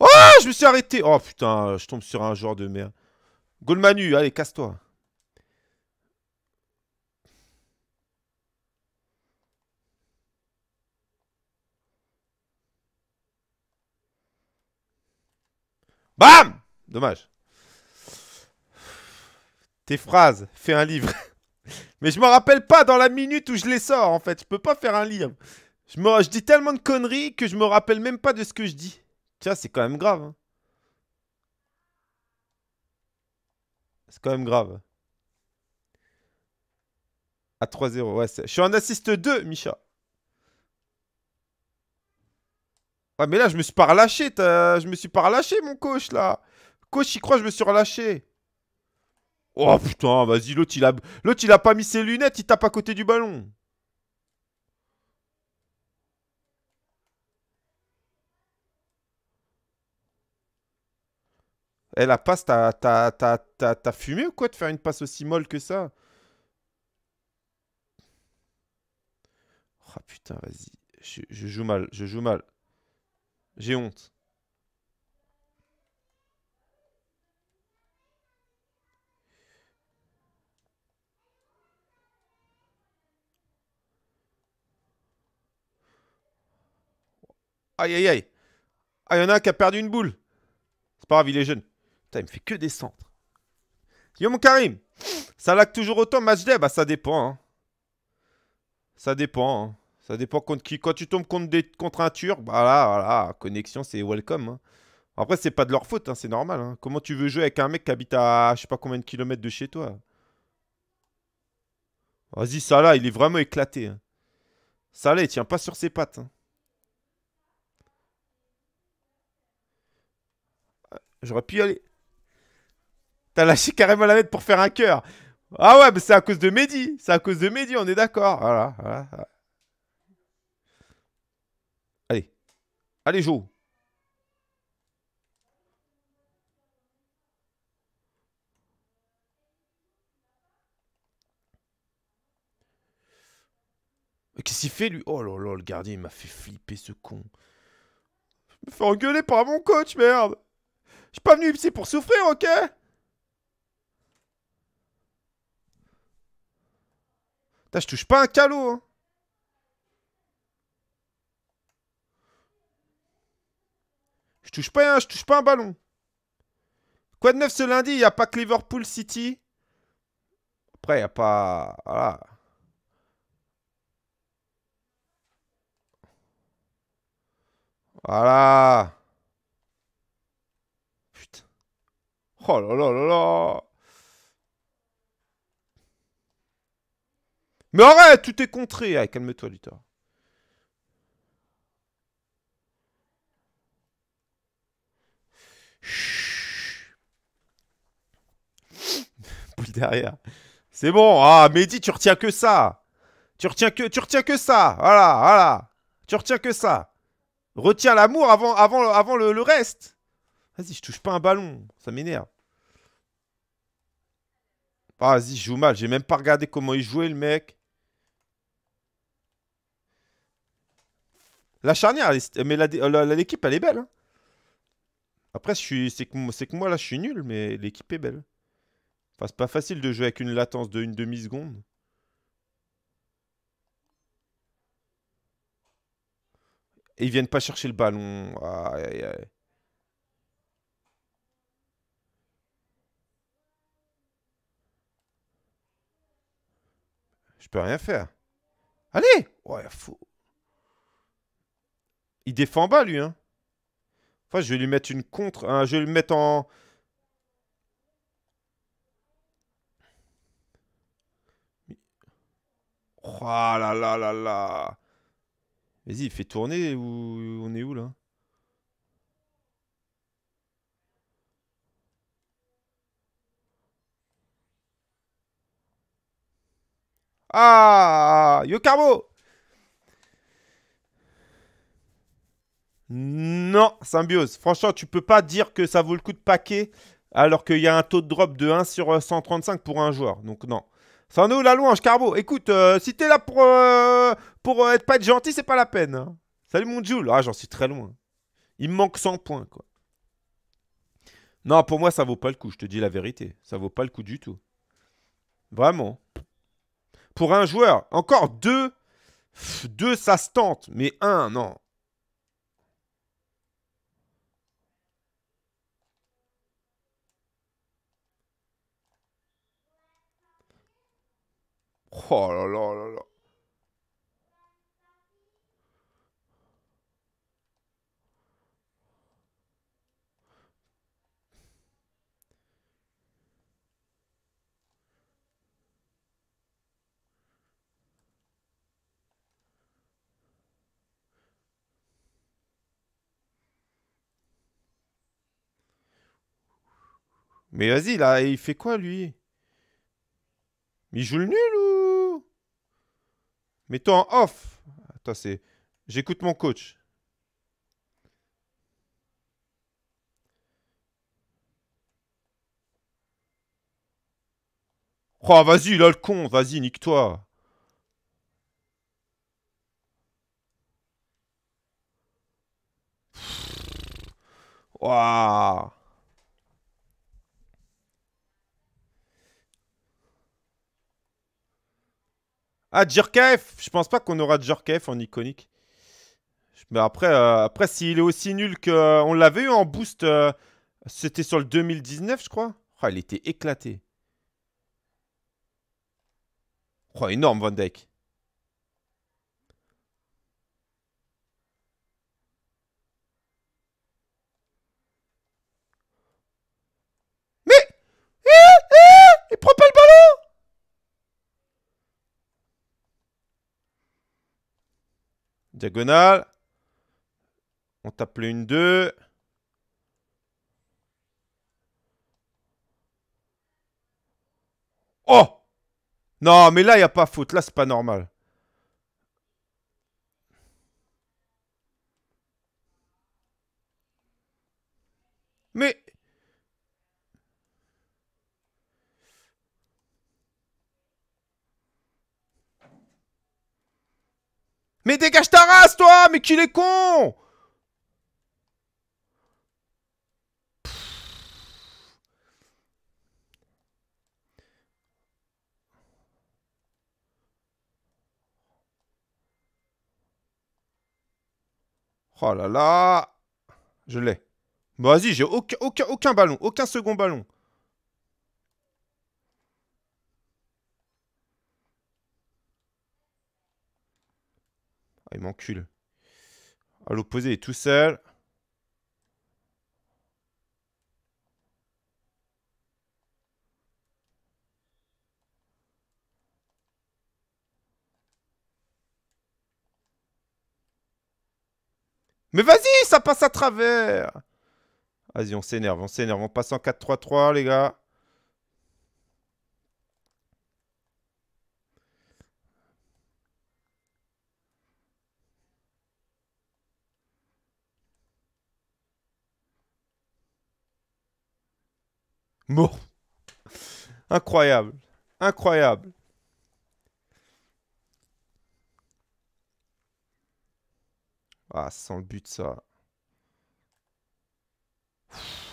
Oh, je me suis arrêté. Oh putain, je tombe sur un genre de merde. Golmanu, allez, casse-toi. Bam Dommage. Tes phrases, fais un livre. Mais je me rappelle pas dans la minute où je les sors, en fait. Je peux pas faire un livre. Je, je dis tellement de conneries que je me rappelle même pas de ce que je dis. Tiens, c'est quand même grave. Hein. C'est quand même grave. À 3-0, ouais. Je suis en assiste 2, Micha. mais là, je me suis pas relâché. Je me suis pas relâché, mon coach, là. Coach, il croit, je me suis relâché. Oh putain, vas-y, l'autre, il a... L'autre, il a pas mis ses lunettes, il tape à côté du ballon. Eh, la passe, t'as fumé ou quoi de faire une passe aussi molle que ça Oh putain, vas-y. je, joue mal, je joue mal. J'ai honte. Aïe, aïe, aïe. Ah, il y en a un qui a perdu une boule. C'est pas grave, il est jeune. Putain, il me fait que des centres. Yo, mon Karim. Ça lag toujours autant, match eh, day Bah, ça dépend. Hein. Ça dépend. Hein. Ça dépend contre qui. Quand tu tombes contre, un Turc, bah là, voilà, connexion, c'est welcome. Hein. Après, c'est pas de leur faute, hein, c'est normal. Hein. Comment tu veux jouer avec un mec qui habite à je sais pas combien de kilomètres de chez toi Vas-y, ça là, il est vraiment éclaté. Hein. là, il tient pas sur ses pattes. Euh, j'aurais pu y aller. T'as lâché carrément la lettre pour faire un cœur. Ah ouais, mais c'est à cause de Mehdi. C'est à cause de Mehdi, on est d'accord. Voilà, voilà. Allez, joue. Qu'est-ce qu'il fait lui Oh là là, le gardien, il m'a fait flipper ce con. Je me fais engueuler par mon coach, merde Je suis pas venu ici pour souffrir, ok T'as, je touche pas un calot, hein Je touche pas, je touche pas un ballon. Quoi de neuf ce lundi Il n'y a pas que Liverpool City. Après, il n'y a pas... Voilà. Voilà. Putain. Oh là là là là. Mais arrête, tout est contré. Allez, calme-toi, Luthor. derrière. C'est bon. Ah, Mehdi, tu retiens que ça. Tu retiens que, tu retiens que ça. Voilà, voilà. Tu retiens que ça. Retiens l'amour avant, avant, avant le, reste. Vas-y, je touche pas un ballon. Ça m'énerve. vas-y, je joue mal. J'ai même pas regardé comment il jouait, le mec. La charnière, mais l'équipe, elle est belle. Hein. Après, c'est que, que moi, là, je suis nul, mais l'équipe est belle. Enfin, c'est pas facile de jouer avec une latence de une demi-seconde. ils viennent pas chercher le ballon. Aïe, aïe, Je peux rien faire. Allez Ouais, fou. Il défend bas, lui, hein je vais lui mettre une contre. Hein, je vais le mettre en. Oh là là là là. Vas-y, fais tourner. Où... On est où là Ah Yo Carbo Non, Symbiose. Franchement, tu peux pas dire que ça vaut le coup de paquet alors qu'il y a un taux de drop de 1 sur 135 euh, pour un joueur. Donc non. Sans nous la louange, Carbo. Écoute, euh, si t'es là pour, euh, pour être pas être gentil, c'est pas la peine. Hein. Salut mon Jules. Ah, j'en suis très loin. Il me manque 100 points, quoi. Non, pour moi, ça vaut pas le coup. Je te dis la vérité. Ça vaut pas le coup du tout. Vraiment. Pour un joueur, encore deux, deux, ça se tente. Mais un, non. Oh là Mais vas-y, là, il fait quoi, lui Il joue le nul ou mais toi en off, toi c'est j'écoute mon coach. Oh, vas-y, l'Alcon, vas-y, nique-toi. Waouh Ah, Je pense pas qu'on aura Djorkaeff en iconique. Mais après, euh, après s'il est aussi nul qu'on euh, l'avait eu en boost, euh, c'était sur le 2019, je crois. Oh, il était éclaté. Oh, énorme Van Dyke. Diagonale. On tape le 1, 2. Oh Non, mais là, il n'y a pas faute. Là, c'est pas normal. Mais... Mais dégage ta race, toi Mais qu'il est con Oh là là Je l'ai. vas-y, j'ai aucun, aucun, aucun ballon. Aucun second ballon. m'encule. À l'opposé, il est tout seul. Mais vas-y, ça passe à travers Vas-y, on s'énerve, on s'énerve. On passe en 4-3-3, les gars. mort. Incroyable. Incroyable. Ah, sans le but, ça.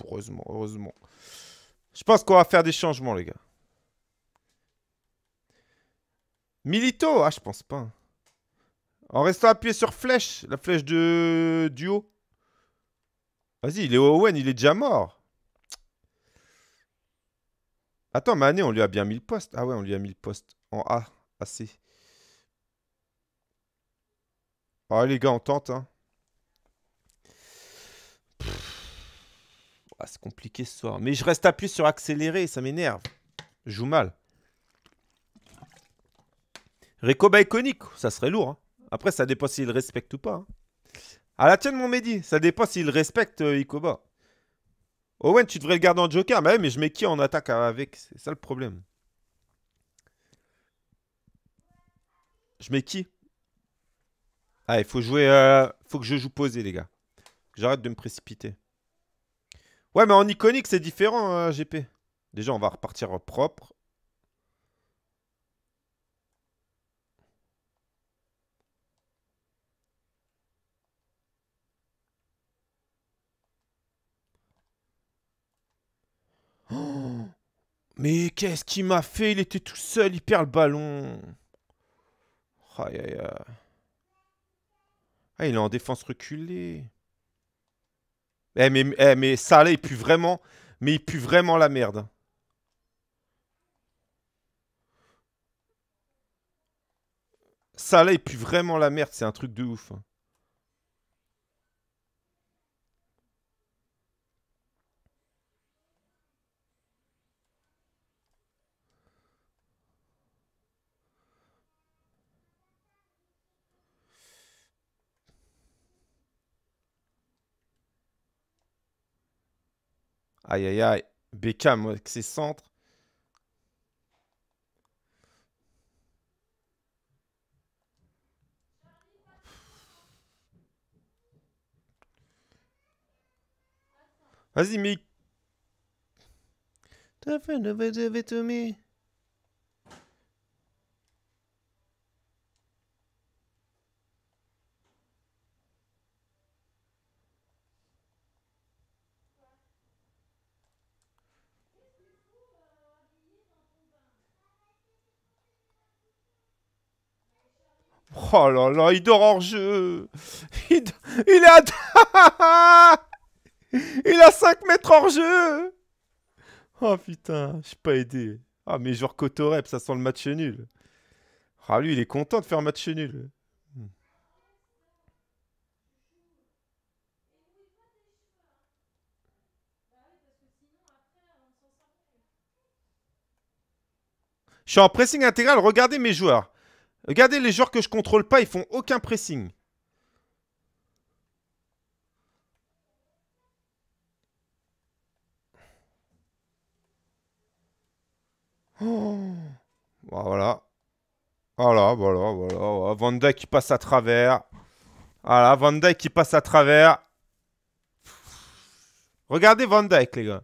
heureusement, heureusement. Je pense qu'on va faire des changements, les gars. Milito Ah, je pense pas. En restant appuyé sur flèche, la flèche de duo. Vas-y, il est Owen, il est déjà mort. Attends, Mané, on lui a bien mis le poste. Ah ouais, on lui a mis le poste en A, assez. Ah les gars, on tente. Hein. Ah, c'est compliqué ce soir. Mais je reste appuyé sur accélérer, ça m'énerve. Je joue mal. Rekoba iconique, ça serait lourd. Hein. Après, ça dépend s'il respecte ou pas. Hein. Ah À la tienne, mon Mehdi, ça dépend s'il respecte euh, Ikoba. Owen, tu devrais le garder en joker. Mais, bah mais je mets qui en attaque avec C'est ça le problème. Je mets qui Ah, il faut jouer. Euh, faut que je joue posé, les gars. J'arrête de me précipiter. Ouais, mais en iconique, c'est différent, hein, GP. Déjà, on va repartir propre. Mais qu'est-ce qu'il m'a fait Il était tout seul, il perd le ballon. Aïe aïe aïe. Ah, il est en défense reculée. Eh mais, ça, eh, là, il pue vraiment. Mais il pue vraiment la merde. Ça, là, il pue vraiment la merde. C'est un truc de ouf. Hein. Aïe, aïe, aïe. Beckham avec c'est centre. Vas-y, Mick. T'as fait de me. Oh là là, il dort hors jeu. Il, est à... il a 5 mètres hors jeu. Oh putain, je suis pas aidé. Ah mais joueurs Cotorep, ça sent le match nul. Ah lui, il est content de faire match nul. Je suis en pressing intégral, regardez mes joueurs. Regardez les joueurs que je contrôle pas, ils font aucun pressing. Oh. Ah, voilà. Voilà, voilà, voilà. Van Dijk qui passe à travers. Voilà, Van Dijk qui passe à travers. Regardez Van Dijk, les gars.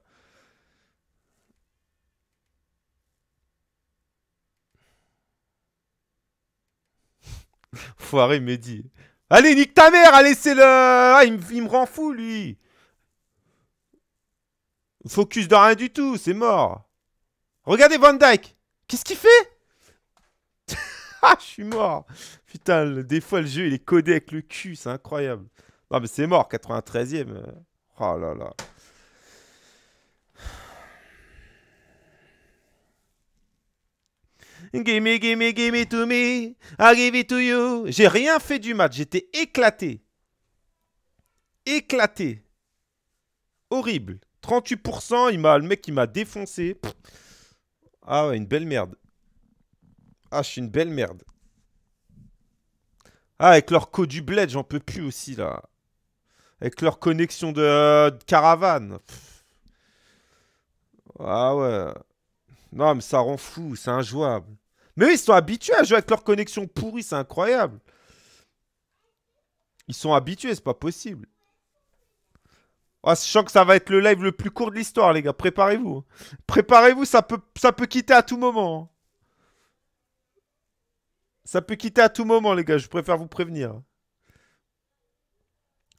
me Allez, nique ta mère, allez, c'est le... Ah, il, me rend fou, lui. Focus de rien du tout, c'est mort. Regardez Van Dyke. Qu'est-ce qu'il fait Ah, je suis mort. Putain, des fois, le jeu, il est codé avec le cul, c'est incroyable. Non, mais c'est mort, 93ème. Oh là là. Gimme, gimme, gimme to me. I give it to you. J'ai rien fait du match. J'étais éclaté. Éclaté. Horrible. 38%, il le mec, il m'a défoncé. Ah ouais, une belle merde. Ah, je suis une belle merde. Ah, avec leur co du bled, j'en peux plus aussi, là. Avec leur connexion de, euh, caravane. Ah ouais. Non, mais ça rend fou, c'est injouable. Mais oui, ils sont habitués à jouer avec leur connexion pourrie, c'est incroyable. Ils sont habitués, c'est pas possible. Ah, je sens que ça va être le live le plus court de l'histoire, les gars. Préparez-vous. Préparez-vous, ça peut, ça peut quitter à tout moment. Ça peut quitter à tout moment, les gars. Je préfère vous prévenir.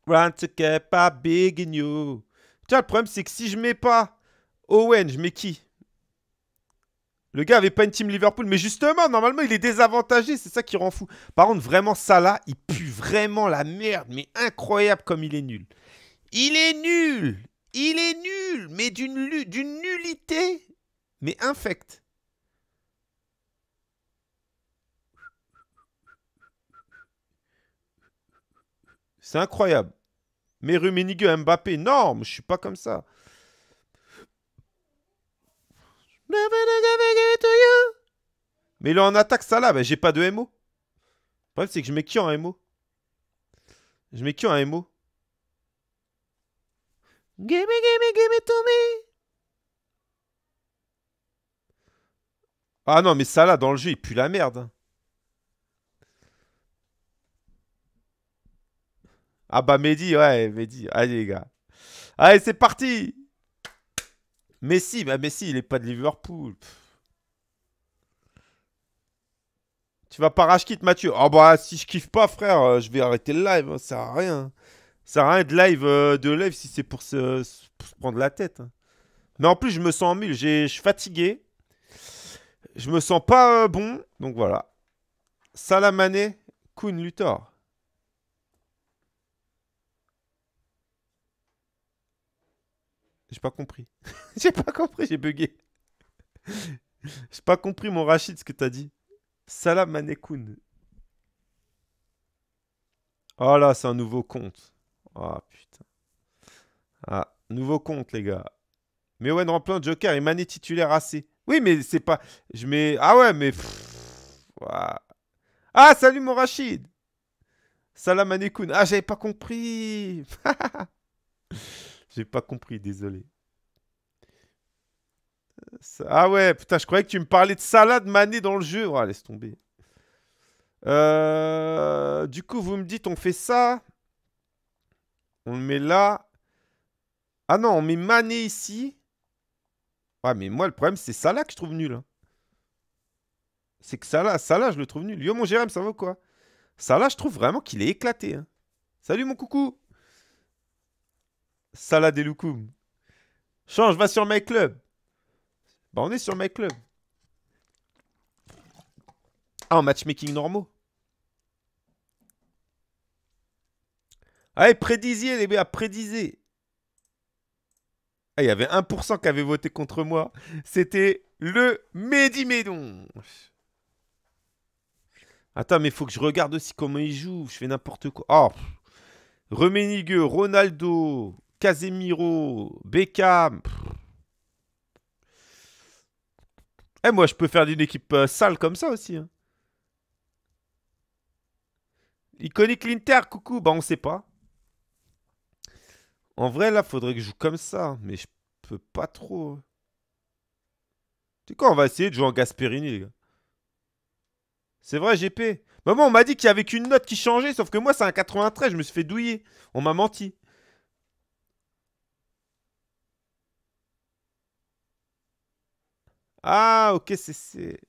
Run to keep a big new. Tiens, le problème, c'est que si je mets pas Owen, je mets qui le gars avait pas une team Liverpool, mais justement, normalement, il est désavantagé, c'est ça qui rend fou. Par contre, vraiment, Salah, il pue vraiment la merde, mais incroyable comme il est nul. Il est nul Il est nul Mais d'une nullité, mais infecte. C'est incroyable. Mais Rummenigge, Mbappé, non, mais je suis pas comme ça. Mais là, est en attaque, ça là, mais ben, j'ai pas de MO. Le problème, c'est que je mets qui en MO Je mets qui en MO me give to me Ah non, mais ça là, dans le jeu, il pue la merde. Hein. Ah bah Mehdi, ouais, Mehdi. Allez les gars. Allez, c'est parti Messi, bah Messi, il est pas de Liverpool. Tu vas pas racheter, Mathieu. Ah oh bah, si je kiffe pas, frère, euh, je vais arrêter le live. Hein, ça sert à rien. Ça sert à rien de live, euh, de live si c'est pour se, prendre la tête. Hein. Mais en plus, je me sens en mille. Je suis fatigué. Je me sens pas euh, bon. Donc voilà. Salamane, Kun Luthor. J'ai pas compris. j'ai pas compris, j'ai bugué. j'ai pas compris, mon Rachid, ce que t'as dit. Salam Manekoun. Oh là, c'est un nouveau compte. Oh putain. Ah, nouveau compte, les gars. Mais ouais, de Joker et Mané titulaire assez. Oui, mais c'est pas. Je mets. Ah ouais, mais. Ah. ah, salut mon Rachid Salam Manekun. Ah, j'avais pas compris J'ai pas compris, désolé. Ah ouais, putain, je croyais que tu me parlais de salade manée dans le jeu. Oh, laisse tomber. Euh, du coup, vous me dites, on fait ça. On le met là. Ah non, on met mané ici. Ouais, ah, mais moi, le problème, c'est ça là que je trouve nul. Hein. C'est que ça là, ça là, je le trouve nul. Yo, mon Jérém, ça vaut quoi Ça là, je trouve vraiment qu'il est éclaté. Hein. Salut, mon coucou Salah Change, va sur MyClub. Bah, on est sur MyClub. Ah, en matchmaking normaux. Allez, ah, prédisiez, les gars, prédisiez. Ah, il y avait 1% qui avait voté contre moi. C'était le Mehdi Médon. Attends, mais il faut que je regarde aussi comment il joue. Je fais n'importe quoi. Oh Reménigueux, Ronaldo, Casemiro, Beckham. Eh, moi, je peux faire d'une équipe euh, sale comme ça aussi. Hein. Iconique l'Inter, coucou. Bah, on sait pas. En vrai, là, faudrait que je joue comme ça. Mais je peux pas trop. Hein. Tu quoi, on va essayer de jouer en Gasperini, les gars. C'est vrai, GP. Maman, on m'a dit qu'il y avait qu'une note qui changeait, sauf que moi, c'est un 93, je me suis fait douiller. On m'a menti. Ah, ok, c'est...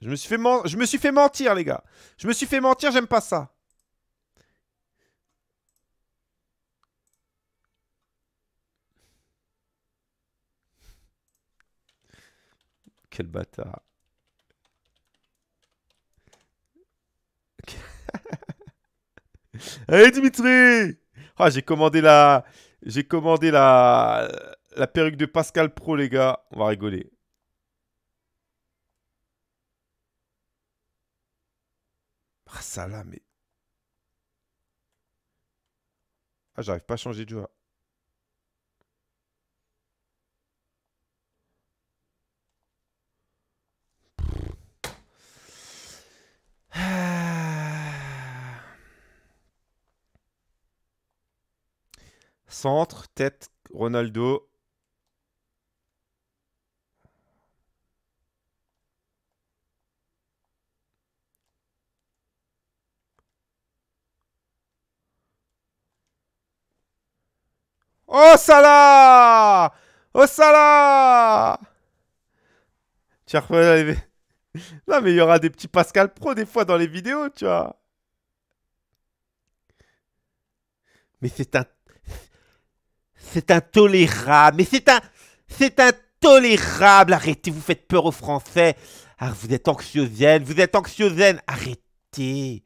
Je me, suis fait je me suis fait mentir, les gars. Je me suis fait mentir, j'aime pas ça. Quel bâtard. Allez, Dimitri ah, j'ai commandé la... J'ai commandé la... La perruque de Pascal Pro, les gars. On va rigoler. Ah, mais. Ah, j'arrive pas à changer de joueur. Centre, tête, Ronaldo. Oh Salah Oh Salah Tu Non mais il y aura des petits Pascal Pro des fois dans les vidéos, tu vois. Mais c'est un... C'est intolérable. Mais c'est un... C'est intolérable. Arrêtez, vous faites peur aux Français. Ah, vous êtes zen, Vous êtes anxiogène. Arrêtez.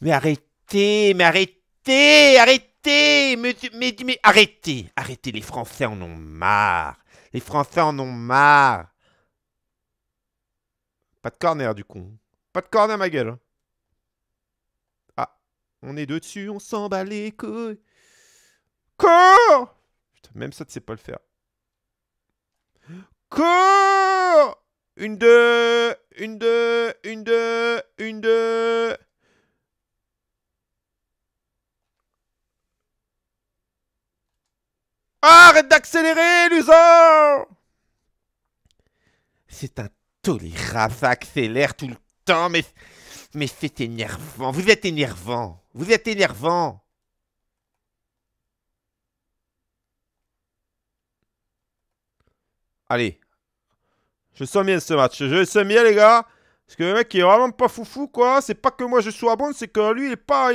Mais arrêtez, mais arrêtez. Arrêtez, arrêtez, arrêtez, arrêtez, les Français en ont marre. Les Français en ont marre. Pas de corner du con. Pas de corner ma gueule. Hein. Ah, on est dessus, on s'emballe bat les couilles. Cours Putain, même ça, tu sais pas le faire. Cours Une, deux, une, deux, une, deux, une, deux. Arrête d'accélérer, Luzon C'est intolérable, ça accélère tout le temps, mais... Mais c'est énervant, vous êtes énervant, vous êtes énervant Allez, je sens bien ce match, je sens bien les gars parce que le mec il est vraiment pas foufou quoi, c'est pas que moi je sois bon, c'est que lui il est pas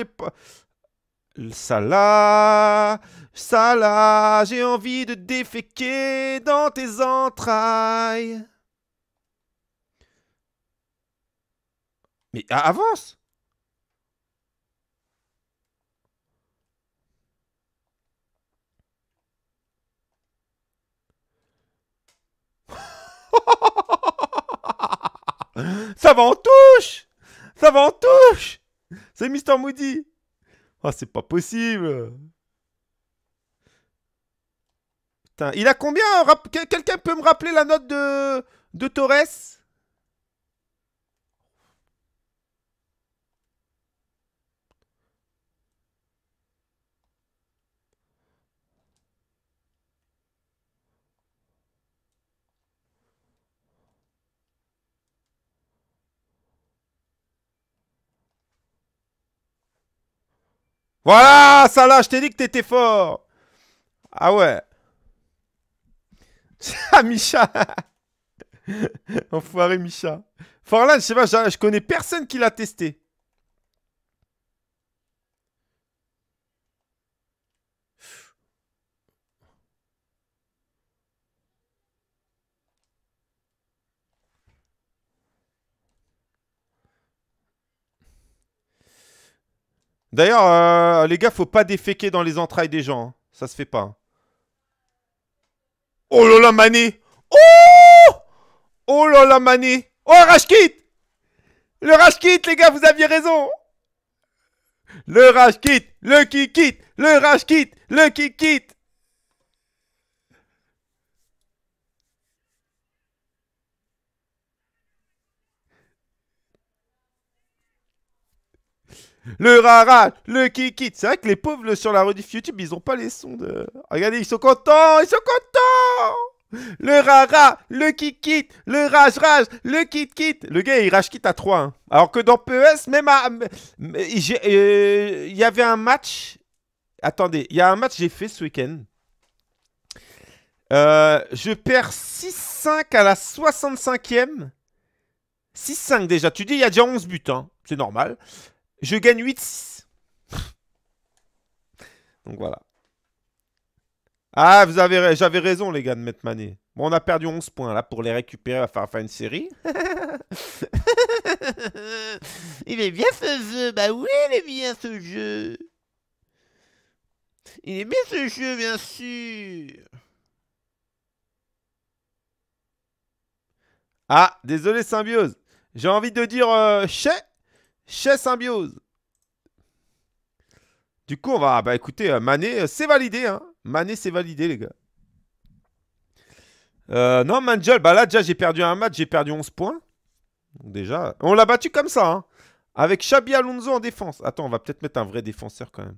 ça là, j'ai envie de déféquer dans tes entrailles. Mais avance Ça va en touche Ça va en touche C'est Mister Moody Oh, c'est pas possible Putain, il a combien Quelqu'un peut me rappeler la note de, de Torres Voilà, Salah, je t'ai dit que t'étais fort. Ah ouais. Ah, Micha. Enfoiré, Micha. Forlan, je sais pas, je connais personne qui l'a testé. D'ailleurs, euh, les gars, faut pas déféquer dans les entrailles des gens. Hein. Ça se fait pas. Hein. Oh là là, Mané Oh Oh là là, Oh, rashkit, Le rashkit, les gars, vous aviez raison Le rashkit, Le qui quitte Le rashkit, Le qui quitte Le rara, le kikit. C'est vrai que les pauvres sur la rediff YouTube, ils ont pas les sons de. Regardez, ils sont contents, ils sont contents. Le rara, le kikit, le rage rage, le kit kit. Le gars, il rage kit à 3. Hein. Alors que dans PES, même à. Euh, il y avait un match. Attendez, il y a un match que j'ai fait ce week-end. Euh, je perds 6-5 à la 65e. 6-5 déjà. Tu dis, il y a déjà 11 buts. Hein. C'est normal. Je gagne 8 Donc voilà. Ah, vous avez, j'avais raison, les gars, de mettre Mané. Bon, on a perdu 11 points. Là, pour les récupérer, il va falloir faire une série. il est bien ce jeu. Bah oui, il est bien ce jeu. Il est bien ce jeu, bien sûr. Ah, désolé, Symbiose. J'ai envie de dire... Euh, chè chez Symbiose. Du coup, on va... Bah écoutez, euh, Mané, euh, c'est validé. Hein. Mané, c'est validé, les gars. Euh, non, Manjol, bah là, déjà, j'ai perdu un match. J'ai perdu 11 points. déjà, on l'a battu comme ça. Hein. avec Xabi Alonso en défense. Attends, on va peut-être mettre un vrai défenseur quand même.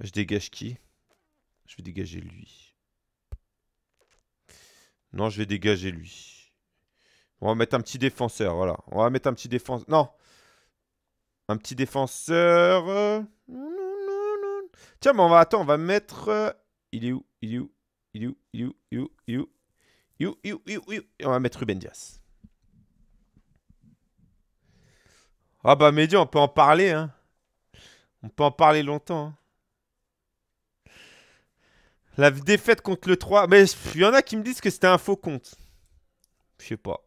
Je dégage qui Je vais dégager lui. Non, je vais dégager lui. On va mettre un petit défenseur, voilà. On va mettre un petit défenseur. Non Un petit défenseur... Tiens, mais on va... attendre. on va mettre... Il est où Il est où Il est où Il est où Il est où Il est où Il est où, Et on va mettre Ruben Dias. Ah bah Mehdi, on peut en parler, hein. On peut en parler longtemps. La défaite contre le 3. Mais il y en a qui me disent que c'était un faux compte. Je sais pas.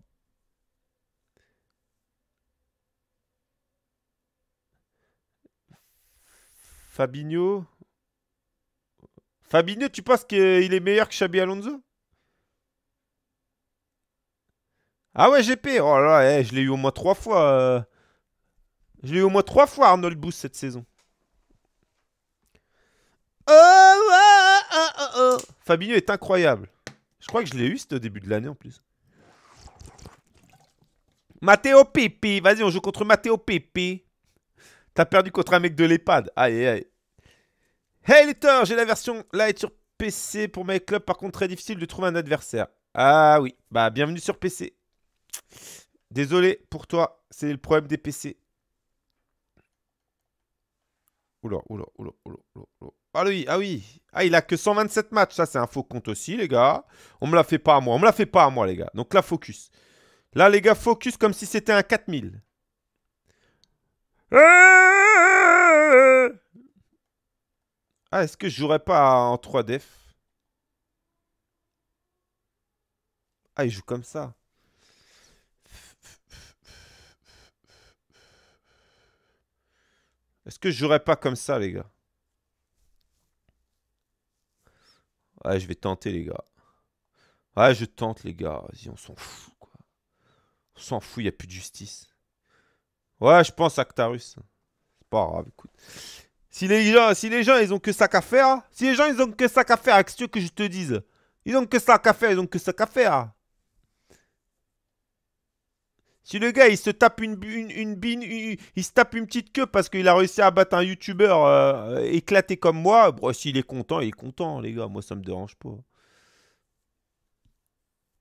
Fabinho. Fabinho, tu penses qu'il est meilleur que Xabi Alonso Ah ouais, GP Oh là eh, je l'ai eu au moins trois fois. Euh. Je l'ai eu au moins trois fois, Arnold Boost, cette saison. Oh ouais ah, Fabinho est incroyable. Je crois que je l'ai eu, c'était début de l'année en plus. Matteo Pippi, vas-y, on joue contre Matteo Tu T'as perdu contre un mec de l'EHPAD. Aïe, aïe. Hey, Luther, j'ai la version light sur PC pour mes Club. Par contre, très difficile de trouver un adversaire. Ah oui, bah bienvenue sur PC. Désolé pour toi, c'est le problème des PC. oula, oula, oula, oula, oula. Ah oui, ah oui. Ah, il a que 127 matchs. Ça, c'est un faux compte aussi, les gars. On me la fait pas à moi. On me la fait pas à moi, les gars. Donc là, focus. Là, les gars, focus comme si c'était un 4000. Ah, est-ce que je jouerais pas en 3 df Ah, il joue comme ça. Est-ce que je jouerais pas comme ça, les gars Ouais, je vais tenter, les gars. Ouais, je tente, les gars. Vas-y, on s'en fout, quoi. On s'en fout, il n'y a plus de justice. Ouais, je pense à Actarus. C'est pas grave, écoute. Si les gens, si les gens ils ont que ça qu'à faire, si les gens ils ont que ça qu'à faire, avec ce que je te dise Ils ont que ça qu'à faire, ils ont que ça qu'à faire. Si le gars, il se tape une, une, une bine, il se tape une petite queue parce qu'il a réussi à battre un youtubeur euh, éclaté comme moi, s'il est content, il est content, les gars. Moi, ça me dérange pas.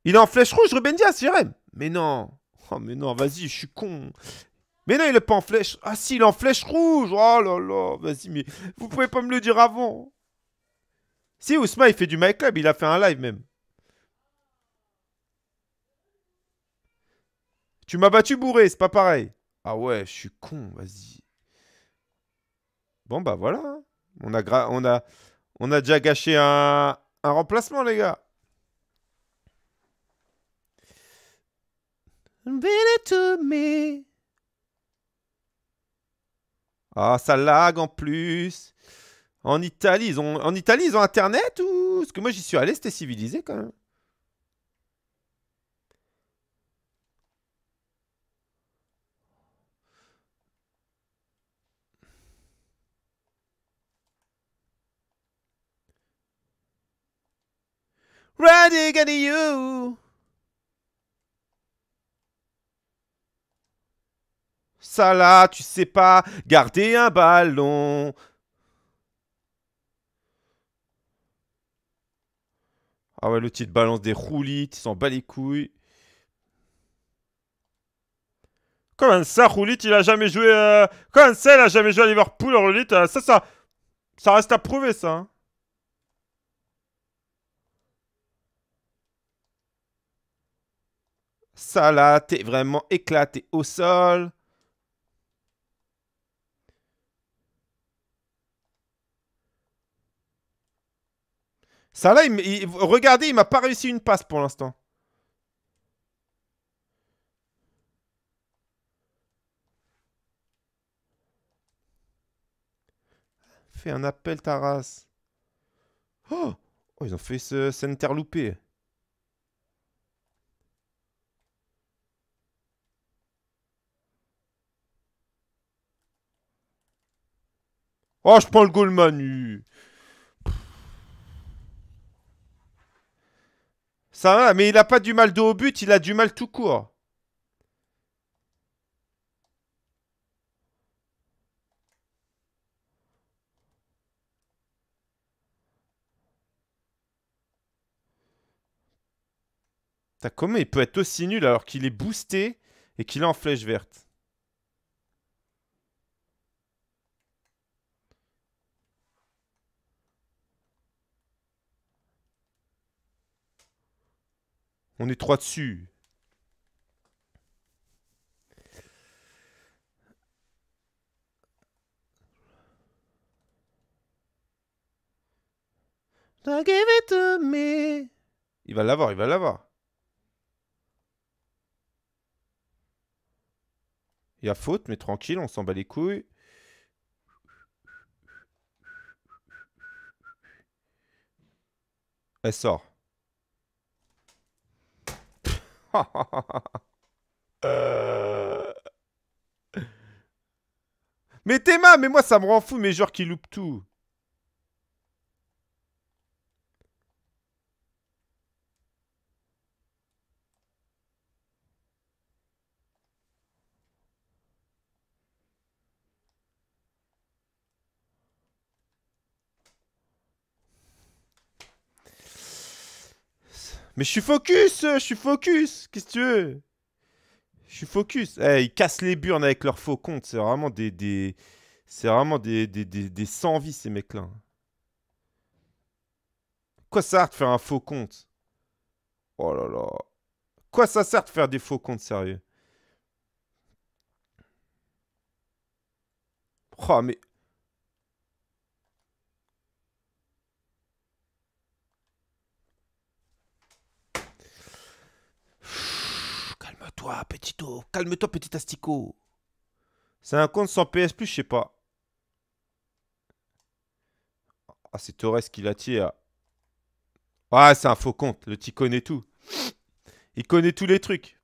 Il est en flèche rouge, Ruben Diaz, Jérém. Mais non. Oh, mais non, vas-y, je suis con. Mais non, il est pas en flèche. Ah si, il est en flèche rouge. Oh là là, vas-y, mais vous pouvez pas me le dire avant. Si, Ousma, il fait du My il a fait un live même. Tu m'as battu bourré, c'est pas pareil. Ah ouais, je suis con, vas-y. Bon, bah voilà. Hein. On a, on a... On a déjà gâché un... remplacement, les gars. Ah, ça lag en plus. En Italie, ils ont, en Italie, ils Internet ou Parce que moi, j'y suis allé, c'était civilisé quand même. Ready, it, you. Ça là, tu sais pas garder un ballon. Ah ouais, le titre balance des roulites, il s'en bat les couilles. Comment ça, roulite, il a jamais joué... Euh, comment ça, il a jamais joué à Liverpool, roulite Ça, ça... Ça reste à prouver, ça. Hein. Ça là, t'es vraiment éclaté au sol. Ça là, il, regardez, il m'a pas réussi une passe pour l'instant. Fais un appel, Taras. Oh, oh ils ont fait ce center Oh, je prends le goal Manu. Ça va, mais il n'a pas du mal de haut but, il a du mal tout court. T'as comment il peut être aussi nul alors qu'il est boosté et qu'il est en flèche verte On est trois dessus. Don't give it Il va l'avoir, il va l'avoir. Il y a faute, mais tranquille, on s'en bat les couilles. Elle sort. Euh. Mais Théma, mais moi ça me rend fou, mais genre qui loupe tout. Mais je suis focus, euh, je suis focus. Qu'est-ce que tu veux Je suis focus. Eh, ils cassent les burnes avec leurs faux comptes. C'est vraiment des, c'est vraiment des, des, des sans vie ces mecs-là. Quoi ça sert de faire un faux compte Oh là là. Quoi ça sert de faire des faux comptes sérieux Oh mais toi petit Calme-toi, petit asticot. C'est un compte sans PS Plus, je sais pas. Ah, c'est Torres qui l'attire. Ah. ah, c'est un faux compte. Le petit connaît tout. Il connaît tous les trucs.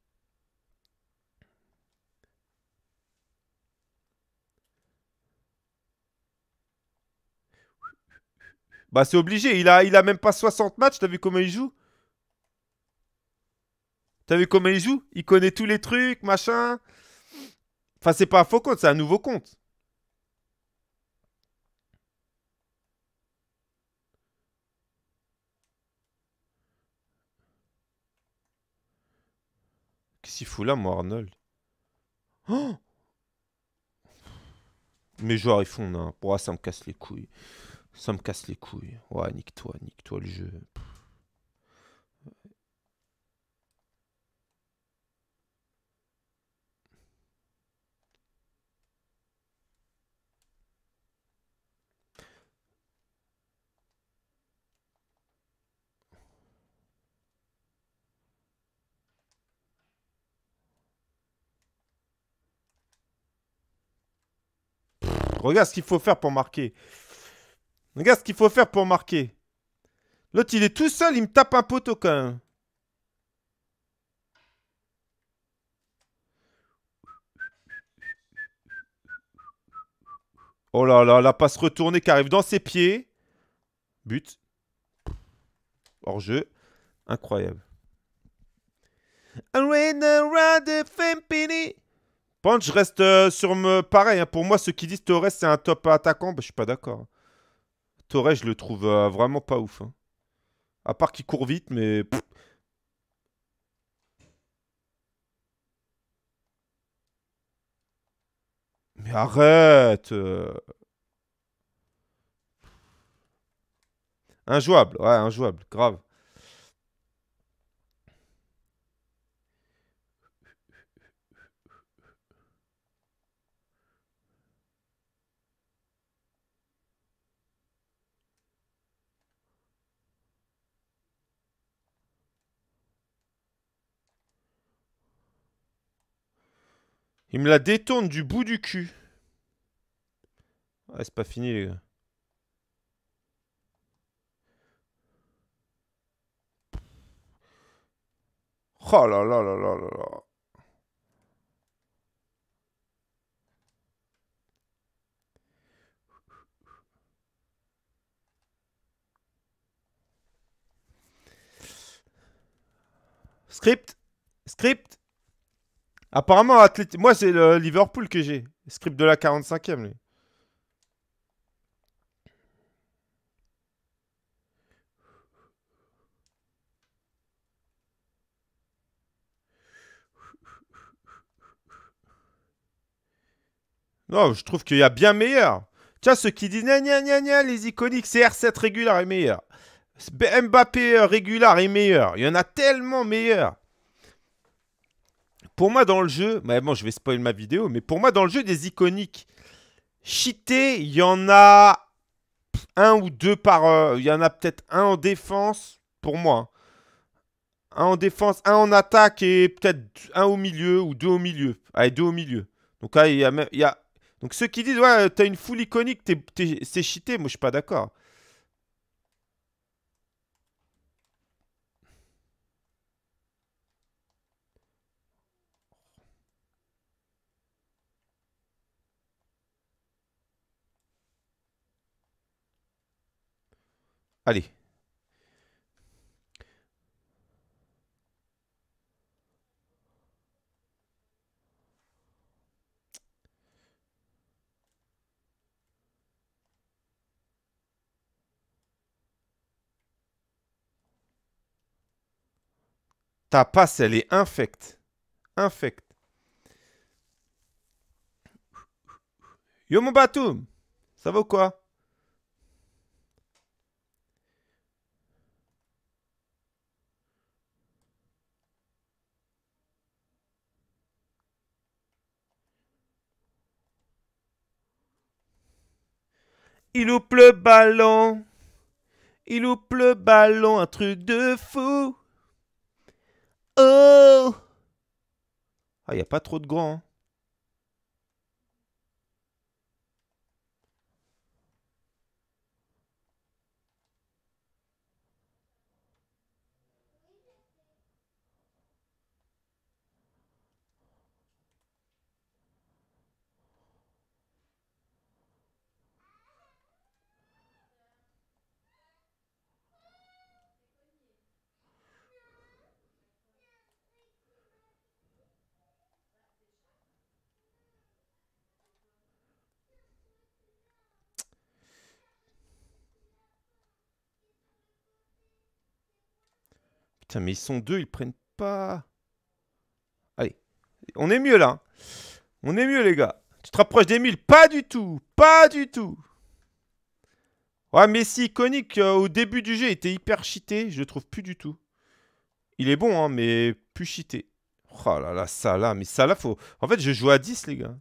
Bah, c'est obligé. Il a, il a même pas 60 matchs. T'as vu comment il joue T'as vu comment il joue Il connaît tous les trucs, machin. Enfin, c'est pas un faux compte, c'est un nouveau compte. Qu'est-ce qu'il fout là, moi, Arnold oh Mes joueurs, ils font un. ça me casse les couilles. Ça me casse les couilles. Ouais, nique-toi, nique-toi le jeu. Regarde ce qu'il faut faire pour marquer. Regarde ce qu'il faut faire pour marquer. L'autre, il est tout seul, il me tape un poteau quand même. Oh là là, la passe retournée qui arrive dans ses pieds. But. Hors-jeu. Incroyable je reste euh, sur me... pareil. Hein. pour moi, ceux qui disent Torres, c'est un top attaquant, bah, je suis pas d'accord. Hein. Torres, je le trouve euh, vraiment pas ouf. Hein. À part qu'il court vite, mais... Mais arrête euh. Injouable, ouais, injouable, grave. Il me la détourne du bout du cul. Ah, c'est pas fini, les gars. Oh là Script Script Apparemment, moi, c'est le Liverpool que j'ai. Script de la 45e, Non, je trouve qu'il y a bien meilleur. Tiens, ceux qui disent nia nia nia les iconiques, c'est r 7 régular et meilleur. Mbappé euh, régular et meilleur. Il y en a tellement meilleur. Pour moi, dans le jeu, mais bon, je vais spoiler ma vidéo, mais pour moi, dans le jeu des iconiques, cheatés, il y en a un ou deux par. Euh, il y en a peut-être un en défense, pour moi. Hein. Un en défense, un en attaque et peut-être un au milieu ou deux au milieu. Allez, deux au milieu. Donc là, il y a, Donc ceux qui disent, ouais, t'as une foule iconique, t'es, c'est cheaté, moi je suis pas d'accord. Allez. Ta passe, elle est infecte. Infecte. Yo mon ça vaut quoi Il loupe le ballon. Il loupe le ballon, un truc de fou. Oh Ah, il n'y a pas trop de grands. Hein. mais ils sont deux, ils prennent pas. Allez, on est mieux là. Hein. On est mieux, les gars. Tu te rapproches des 1000 Pas du tout Pas du tout Ouais, Messi si euh, au début du jeu était hyper cheaté. Je le trouve plus du tout. Il est bon, hein, mais plus cheaté. Oh là là, ça là, mais ça là, faut. En fait, je joue à 10, les gars.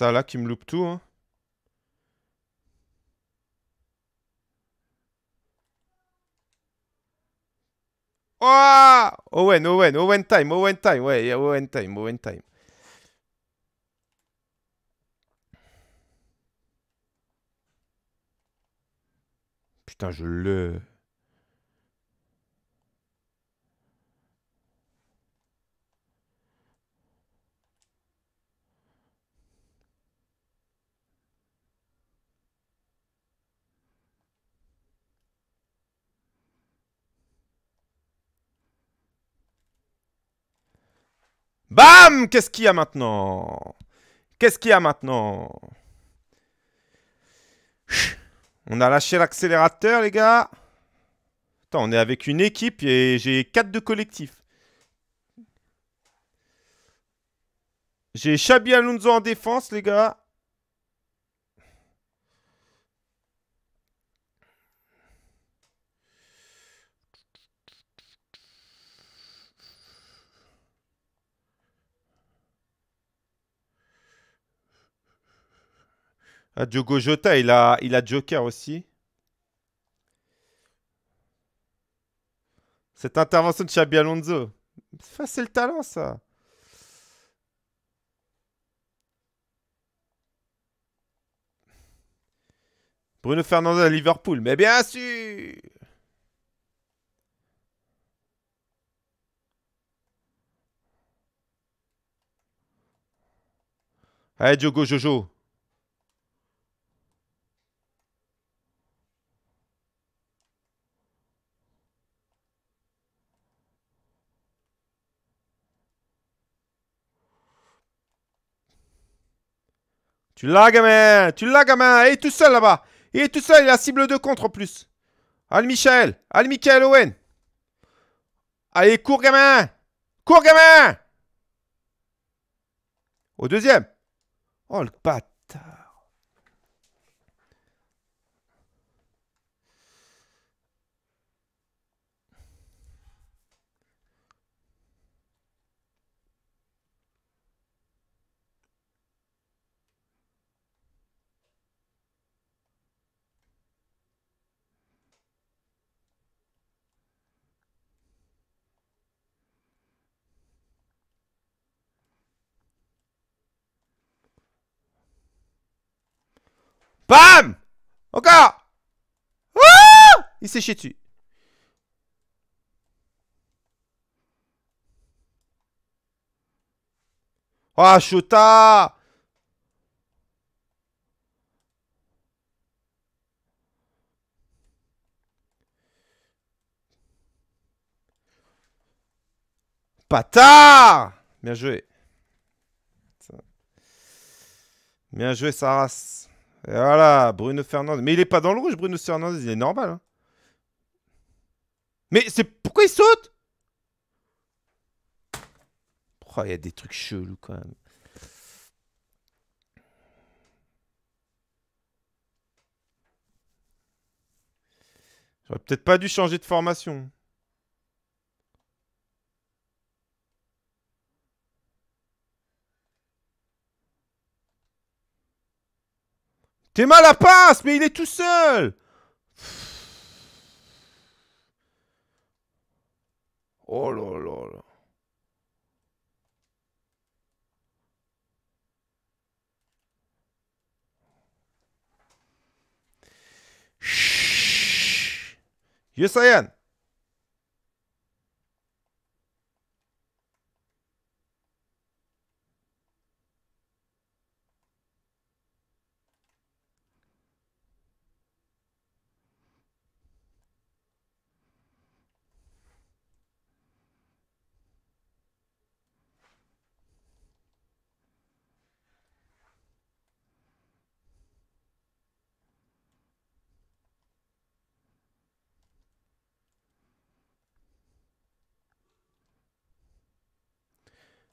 ça là qui me loupe tout. Hein. Oh ah, Owen, Owen, Owen time, Owen time, ouais, yeah, Owen time, Owen time. Putain, je le... Bam Qu'est-ce qu'il y a maintenant Qu'est-ce qu'il y a maintenant On a lâché l'accélérateur, les gars. Attends, on est avec une équipe et j'ai 4 de collectif. J'ai Chabi Alonso en défense, les gars. Ah, Diogo Jota, il a, il a Joker aussi. Cette intervention de Xabi Alonso. c'est le talent, ça. Bruno Fernandez à Liverpool. Mais bien sûr Allez, Diogo Jojo. Tu l'as, gamin Tu l'as, gamin Il est tout seul là-bas Il est tout seul, il a cible de contre en plus Allez, Michael Allez, Michael Owen Allez, cours, gamin Cours, gamin Au deuxième Oh, le bâtard Bam Encore Il s'est chié Ah, oh, Patard Bien joué. Bien joué, Saras. Voilà, Bruno Fernandez. Mais il est pas dans le rouge, Bruno Fernandez, il est normal. Hein. Mais c'est pourquoi il saute Il y a des trucs chelous quand même. J'aurais peut-être pas dû changer de formation. T'es mal à passe, mais il est tout seul Oh là là là. Chut. am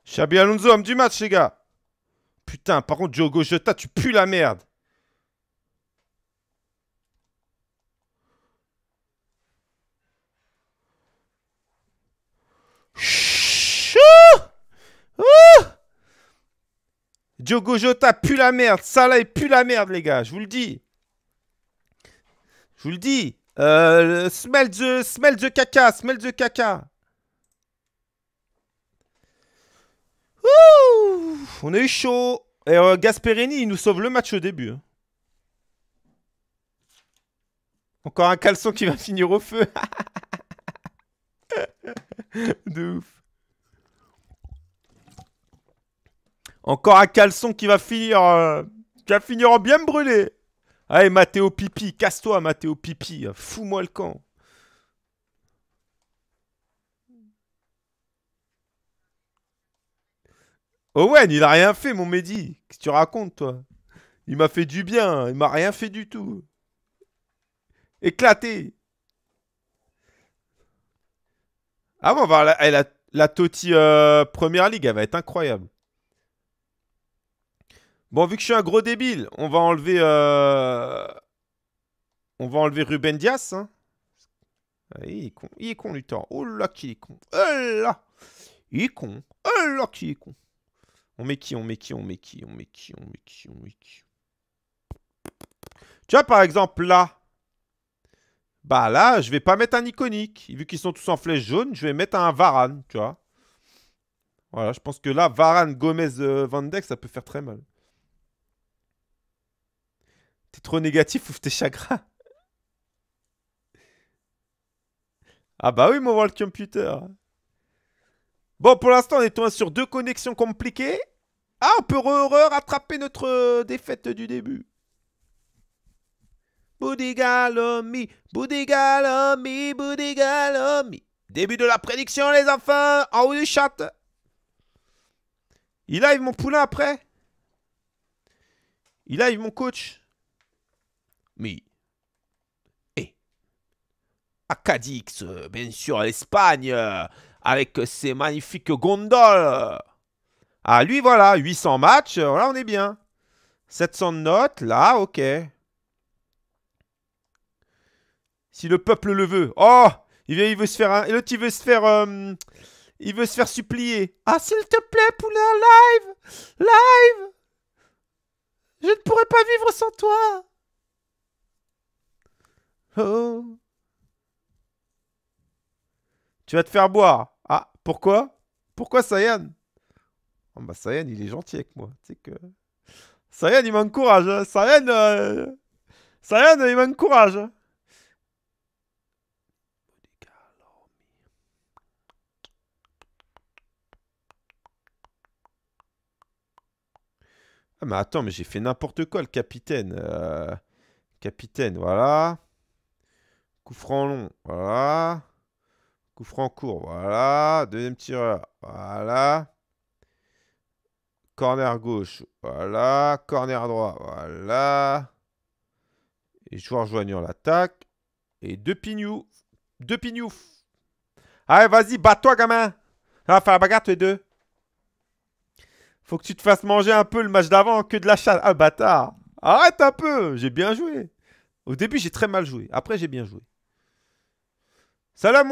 Xabi Alonso, homme du match, les gars. Putain, par contre, Diogo Jota, tu pues la merde. Diogo Jota pue la merde. Salah, il pue la merde, les gars. Je vous le dis. Je vous le dis. Euh, smell the, smell the caca, smell the caca. Ouh, on est chaud. Et euh, Gasperini, il nous sauve le match au début. Hein. Encore un caleçon qui va finir au feu. de ouf. Encore un caleçon qui va finir, euh, qui va finir en bien brûlé. Allez, Mathéo Pipi, casse-toi, Mathéo Pipi. Fous-moi le camp. Owen, il a rien fait, mon Mehdi. Qu'est-ce que tu racontes, toi Il m'a fait du bien, il m'a rien fait du tout. Éclaté. Ah bon, on va la, la, euh, Première Ligue, elle va être incroyable. Bon, vu que je suis un gros débile, on va enlever... Euh, on va enlever Ruben Dias. Hein. Il est con, il est con, Luthor. Oh là qu'il est con. Oh là Il est con. Oh là qu'il est con. On met qui On met qui On met qui On met qui On met qui On met qui Tu vois, par exemple, là. Bah là, je vais pas mettre un iconique. Vu qu'ils sont tous en flèche jaune, je vais mettre un Varan, tu vois. Voilà, je pense que là, Varan, Gomez, euh, Van Dijk, ça peut faire très mal. T'es trop négatif, ou tes chagrin. ah bah oui, mon World Computer. Bon, pour l'instant, on est sur deux connexions compliquées. Ah, on peut re rattraper notre euh, défaite du début. Boudigalomi, Boudigalomi, Boudigalomi. Début de la prédiction, les enfants, en haut du chat. Il live mon poulain après. Il live mon coach. Mi. Et. Eh. Acadix, euh, bien sûr, l'Espagne. Euh, avec ses magnifiques gondoles. Ah, lui, voilà, 800 matchs, là, on est bien. 700 notes, là, ok. Si le peuple le veut. Oh il veut, se faire... il veut se faire... Euh, il veut se faire supplier. Ah, s'il te plaît, poulain, live Live Je ne pourrais pas vivre sans toi Oh Tu vas te faire boire pourquoi Pourquoi Sayan ah bah, Sayan, il est gentil avec moi. que... Sayan, il m'encourage. Hein. Sayan, euh, Sayan, il m'encourage. Ah mais attends, mais j'ai fait n'importe quoi le capitaine. Euh, capitaine, voilà. Coup franc long, voilà. Coup voilà. Deuxième tireur, voilà. Corner gauche, voilà. Corner droit, voilà. Et joueur joignant l'attaque. Et deux pignoufs. Deux pignoufs. Allez, vas-y, bats-toi, gamin. On va faire la bagarre, tous les deux. Faut que tu te fasses manger un peu le match d'avant que de la chasse. Ah, bâtard. Arrête un peu. J'ai bien joué. Au début, j'ai très mal joué. Après, j'ai bien joué. Salam,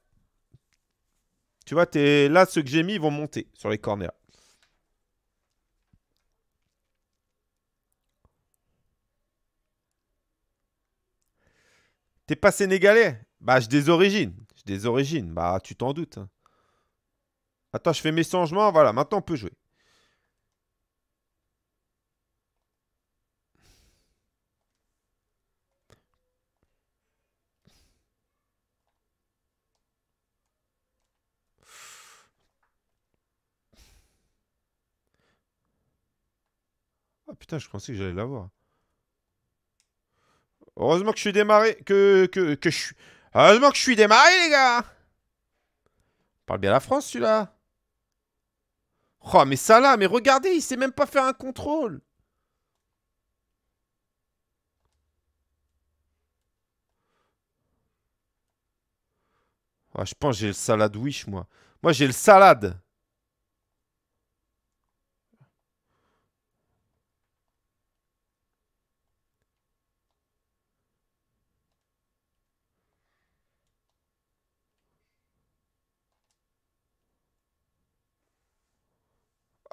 Tu vois, es... là, ceux que j'ai mis, vont monter sur les corners. T'es pas sénégalais Bah, j'ai des origines. J'ai des origines. Bah, tu t'en doutes. Hein. Attends, je fais mes changements. Voilà, maintenant on peut jouer. Ah putain, je pensais que j'allais l'avoir. Heureusement que je suis démarré. Que, que, je suis. Heureusement que je suis démarré, les gars Parle bien la France, celui-là. Oh, mais ça là, mais regardez, il sait même pas faire un contrôle. Ah, je pense que j'ai le salade wish, moi. Moi, j'ai le salade.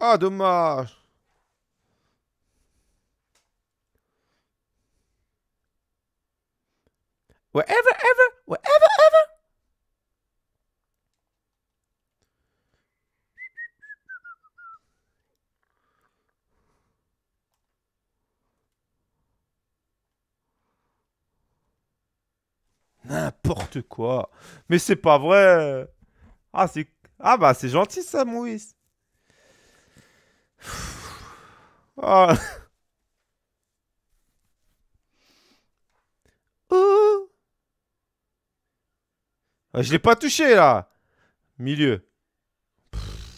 Ah, dommage Wherever, ever, Whatever, ever N'importe quoi Mais c'est pas vrai Ah, c'est... Ah bah, c'est gentil ça, Moïse. Ah. Oh. Ah, je l'ai pas touché là. Milieu.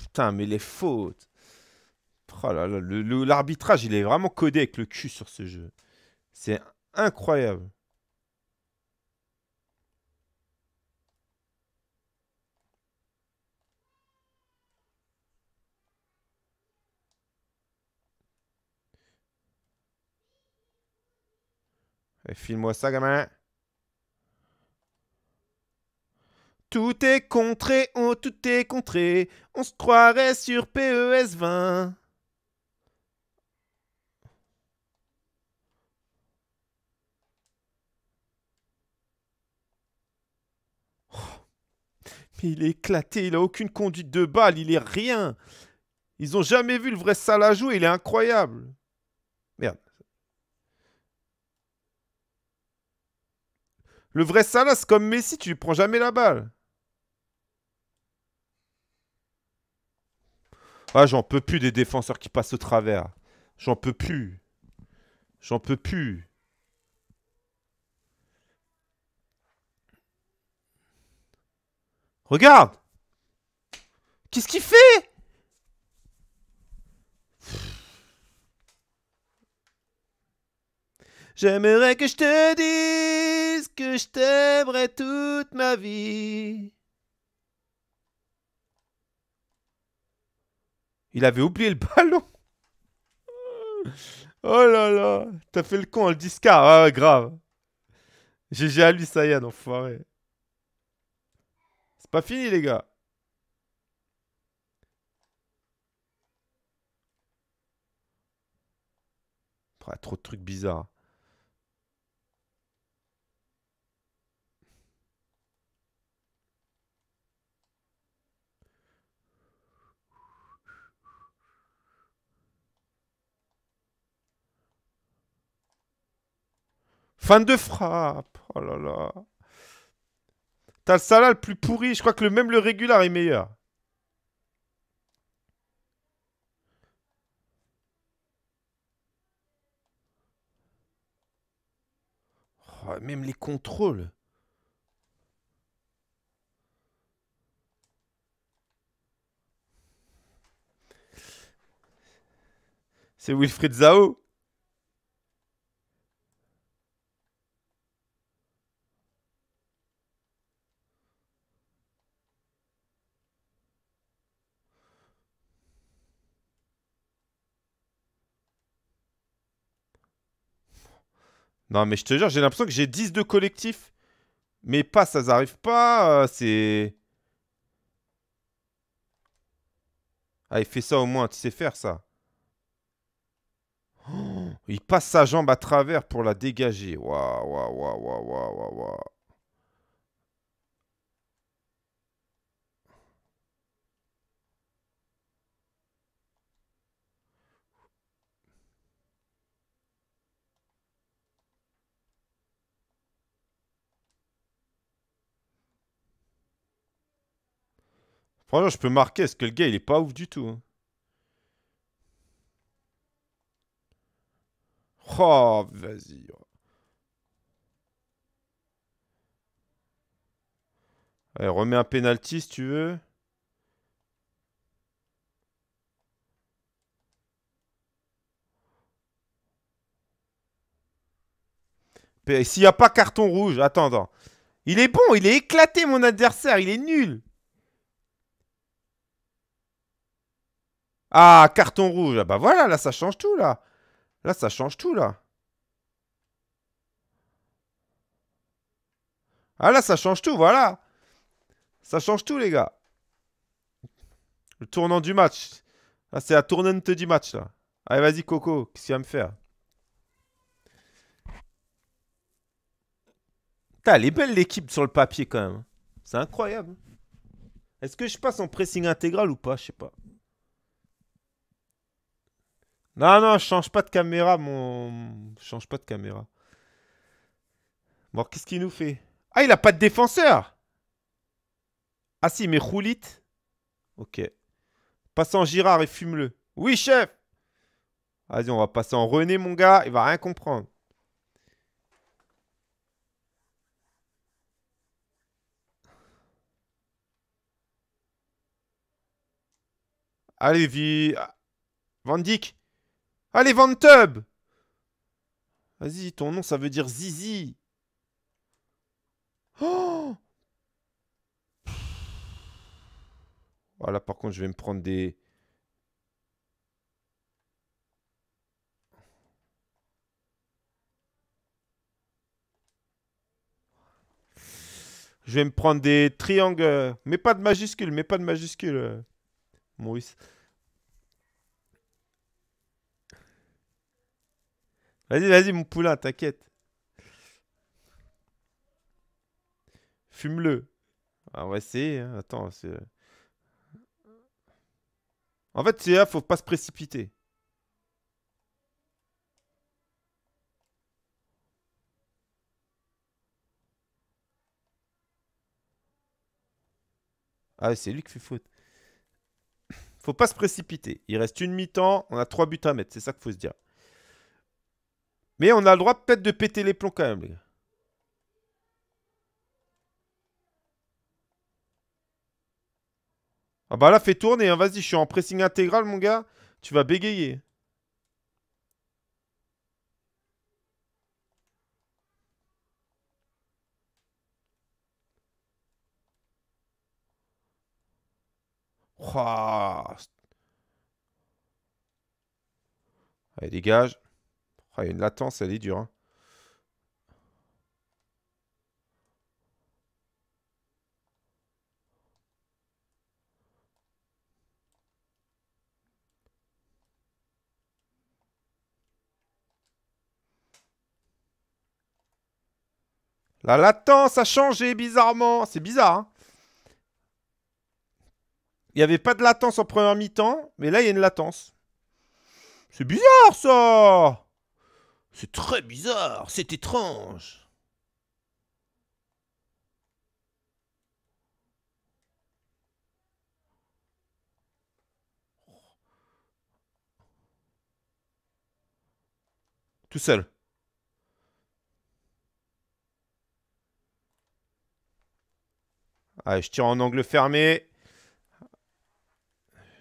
putain, mais les fautes. Oh l'arbitrage, il est vraiment codé avec le cul sur ce jeu. C'est incroyable. Eh, file-moi ça, gamin. Tout est contré, oh, tout est contré. On se croirait sur PES 20. Mais il est éclaté, il a aucune conduite de balle, il est rien. Ils ont jamais vu le vrai jouer. il est incroyable. Le vrai Salas, comme Messi, tu lui prends jamais la balle. Ah, j'en peux plus des défenseurs qui passent au travers. J'en peux plus. J'en peux plus. Regarde Qu'est-ce qu'il fait J'aimerais que je te dise que je t'aimerais toute ma vie. Il avait oublié le ballon. Oh là là, t'as fait le con, le discard, ah, grave. J'ai à lui, ça y est, enfoiré. C'est pas fini, les gars. trop de trucs bizarres. 22 de frappe. Oh là là. T'as le le plus pourri. Je crois que le même le régular est meilleur. Oh, même les contrôles. C'est Wilfried Zao. Non, mais je te jure, j'ai l'impression que j'ai 10 de collectif. Mais pas, ça n'arrive pas. Euh, c'est. Ah, il fait ça au moins, tu sais faire ça. Oh, il passe sa jambe à travers pour la dégager. Waouh, waouh, waouh, waouh, waouh, waouh. Franchement, je peux marquer, Ce que le gars, il est pas ouf du tout. Hein. Oh, vas-y. Oh. Allez, remets un penalty si tu veux. S'il n'y a pas carton rouge, attends. Il est bon, il est éclaté mon adversaire, il est nul. Ah, carton rouge. Ah bah voilà, là ça change tout là. Là ça change tout là. Ah là ça change tout, voilà. Ça change tout les gars. Le tournant du match. ah c'est la tournante du match là. Allez vas-y Coco, qu'est-ce qu'il va me faire t'as elle est belle l'équipe sur le papier quand même. C'est incroyable. Est-ce que je passe en pressing intégral ou pas Je sais pas. Non, non, je change pas de caméra, mon. Je change pas de caméra. Bon, qu'est-ce qu'il nous fait Ah, il a pas de défenseur Ah si, mais Roulit. Ok. Passe en Girard et fume-le. Oui, chef Vas-y, on va passer en René, mon gars. Il va rien comprendre. Allez, vie... Vendique Allez, Vantub Vas-y, ton nom, ça veut dire Zizi. Oh Voilà, par contre, je vais me prendre des... Je vais me prendre des triangles. Mais pas de majuscules, mais pas de majuscules, euh, Maurice. Vas-y, vas-y, mon poulain, t'inquiète. Fume-le. Ah, on va essayer. Hein. Attends, c'est... Euh. En fait, c'est là, faut pas se précipiter. Ah, c'est lui qui fait faute. Faut pas se précipiter. Il reste une mi-temps, on a trois buts à mettre, c'est ça qu'il faut se dire. Mais on a le droit peut-être de péter les plombs quand même, les gars. Ah bah là, fais tourner, hein, vas-y, je suis en pressing intégral, mon gars. Tu vas bégayer. Allez, dégage. Ah, il y a une latence, elle est dure. Hein. La latence a changé bizarrement. C'est bizarre. Hein. il n'y avait pas de latence en première mi-temps, mais là, il y a une latence. C'est bizarre, ça c'est très bizarre, c'est étrange. Tout seul. Allez, ah, je tire en angle fermé.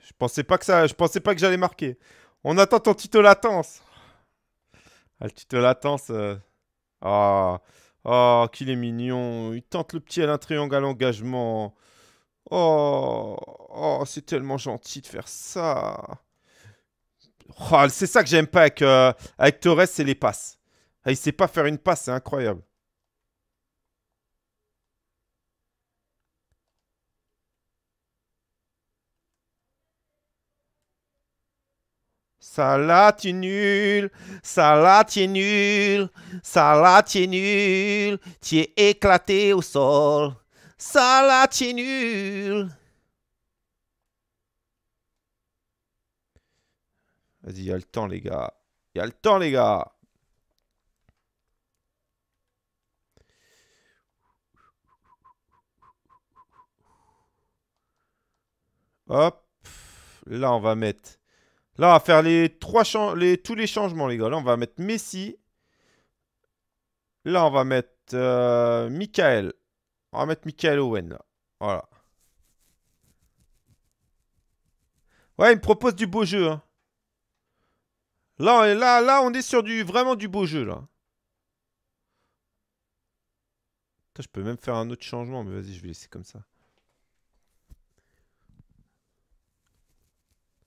Je pensais pas que ça, je pensais pas que j'allais marquer. On attend ton tuto latence. Ah, la petite latence. Oh, oh, qu'il est mignon. Il tente le petit Alain Triangle à l'engagement. Oh, oh c'est tellement gentil de faire ça. Oh, c'est ça que j'aime pas avec, euh, avec Torres, c'est les passes. Ah, il sait pas faire une passe, c'est incroyable. Salat est nul, Salat est nul, Salat nul, tu éclaté au sol. Salat est nul. Vas-y, il y a le temps, les gars. Il y a le temps, les gars. Hop. Là, on va mettre Là, on va faire les trois les, tous les changements, les gars. Là, on va mettre Messi. Là, on va mettre euh, Michael. On va mettre Michael Owen, là. Voilà. Ouais, il me propose du beau jeu. Hein. Là, on est, là, là, on est sur du vraiment du beau jeu, là. je peux même faire un autre changement, mais vas-y, je vais laisser comme ça.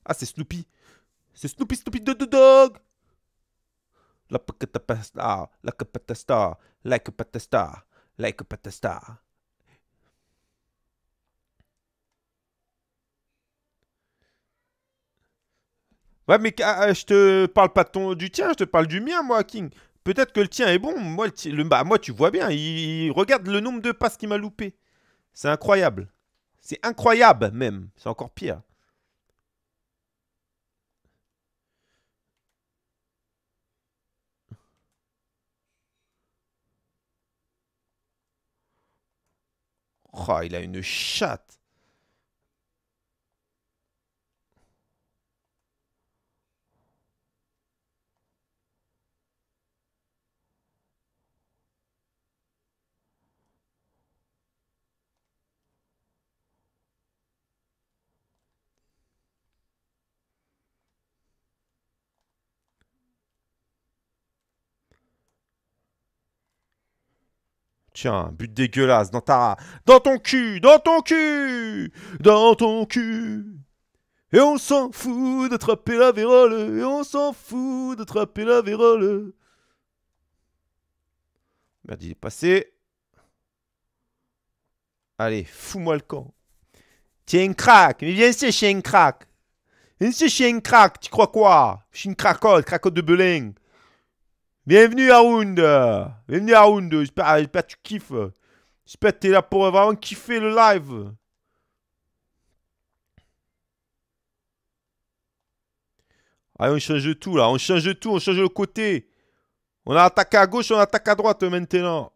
Ah, c'est Snoopy. C'est Snoopy Snoopy de Dog La pasta, la star, la patasta, like patasta. Ouais, mais ah, ah, je te parle pas ton, du tien, je te parle du mien, moi, King. Peut-être que le tien est bon. Moi, le, bah, moi tu vois bien, regarde le nombre de passes qu'il m'a loupé. C'est incroyable. C'est incroyable, même. C'est encore pire. Oh, il a une chatte. Tiens, but dégueulasse dans ta... Dans ton cul Dans ton cul Dans ton cul Et on s'en fout d'attraper la vérole Et on s'en fout d'attraper la vérole Merde, il est passé. Allez, fous-moi le camp. Tiens, crack Mais viens ici, chien crack Viens ici, chien crack Tu crois quoi Je suis une de Belin Bienvenue à Round Bienvenue à Round ah, J'espère que tu kiffes. J'espère que es là pour vraiment kiffer le live. Allez, on change tout là. On change de tout, on change le côté. On attaque à gauche, on attaque à droite maintenant.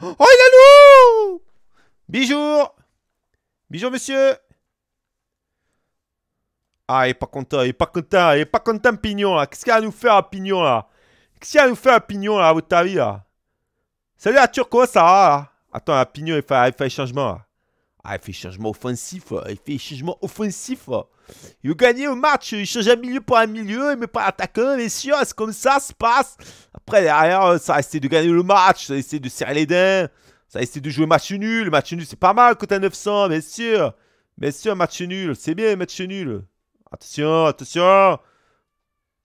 Oh, il a nous. Bijou Bijou, monsieur ah, il est pas content, il est pas content, il est pas content, Pignon, là. Qu'est-ce qu'il a nous faire, Pignon, là Qu'est-ce qu'il a nous faire, Pignon, là, à votre avis, Salut, à Turco, ça va, Attends, Pignon, il fait, il fait changement, Ah, il fait changement offensif, il fait changement offensif. Il gagné le match, il change un milieu pour un milieu, il met pas attaquant, mais sûr, c'est comme ça, se passe. Après, derrière, ça a essayé de gagner le match, ça a essayé de serrer les dents, ça a essayé de jouer match nul. match nul, c'est pas mal côté à 900, bien sûr. Bien sûr, match nul, c'est bien, match nul. Attention, attention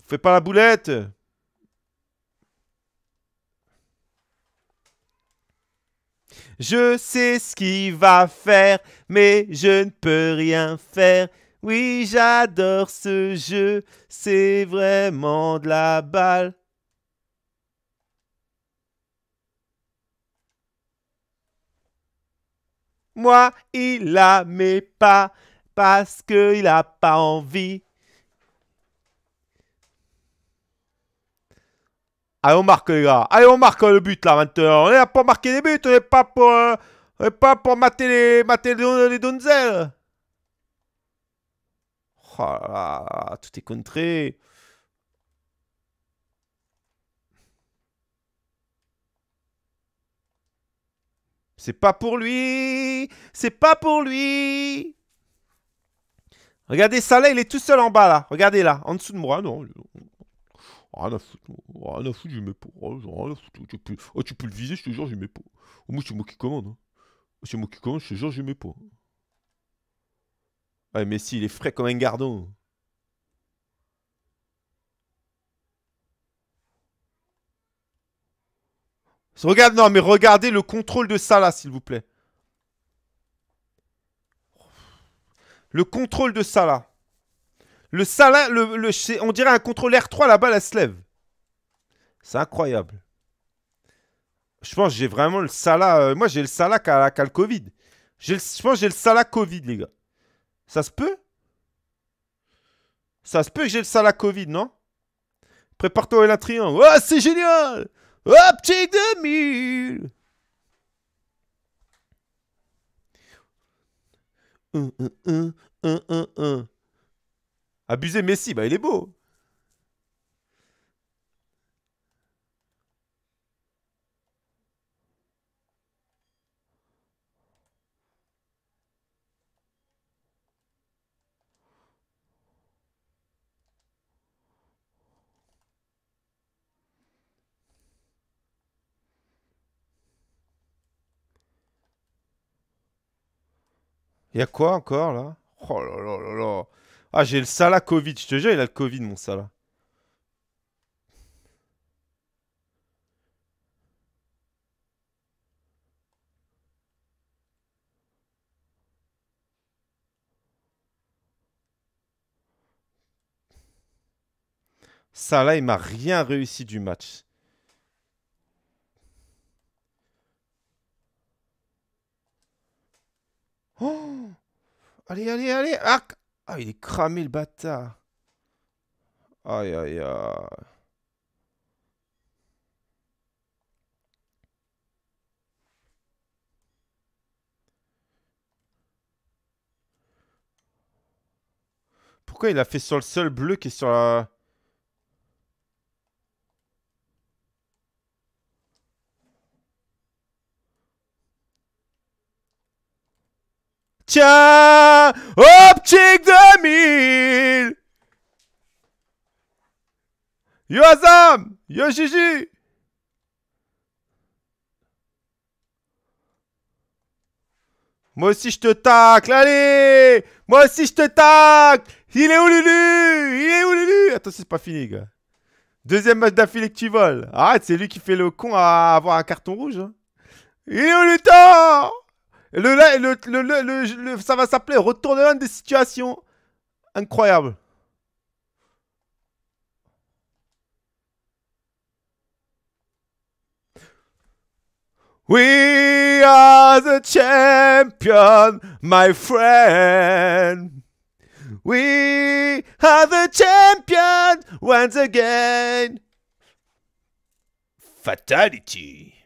Fais pas la boulette Je sais ce qu'il va faire, mais je ne peux rien faire. Oui, j'adore ce jeu, c'est vraiment de la balle. Moi, il la pas parce qu'il n'a pas envie. Allez, on marque, les gars. Allez, on marque hein, le but, là, maintenant. On est pas pour marquer des buts. On n'est pas pour... Euh, on est pas pour mater les, mater les, les Oh là là, tout est contré. C'est pas pour lui. C'est pas pour lui. Regardez ça là, il est tout seul en bas là. Regardez là, en dessous de moi. Non, rien à foutre, rien à foutre, je mets pas. Ah à oh, tu peux, oh, tu peux le viser, je te jure, je mets pas. Au oh, moins, c'est moi qui commande. Hein. Oh, c'est moi qui commande, je te jure, je mets pas. Ouais, ah, mais si, il est frais comme un gardon. Regarde, non, mais regardez le contrôle de ça là, s'il vous plaît. Le contrôle de Salah. Le Salah, le, on dirait un contrôle R3, la balle, elle se lève. C'est incroyable. Je pense que j'ai vraiment le Salah. Euh, moi, j'ai le Salah qui a, le Covid. je pense que j'ai le Salah Covid, les gars. Ça se peut Ça se peut que j'ai le Salah Covid, non Prépare-toi à la triangle. Oh, c'est génial Oh, petit 2000 Abuser Messi, bah il est beau. Il y a quoi encore là Oh là là là là. Ah, j'ai le Sala Covid. Je te jure, il a le Covid, mon Salah. Salah, il m'a rien réussi du match. Oh allez, allez, allez. Ah, il est cramé le bâtard. Aïe, aïe, aïe. Pourquoi il a fait sur le seul bleu qui est sur la... Tiens, Optique 2000 Yo Azam Yo Gigi Moi aussi je te tacle, allez Moi aussi je te tacle Il est où Lulu Il est où Lulu Attends, c'est pas fini, gars. Deuxième match d'affilée que tu voles. Arrête, c'est lui qui fait le con à avoir un carton rouge. Hein. Il est où le le, le, le, le ça va s'appeler Retour dans des situations. incroyables. We are the champion, my friend. We are the champion once again. Fatality.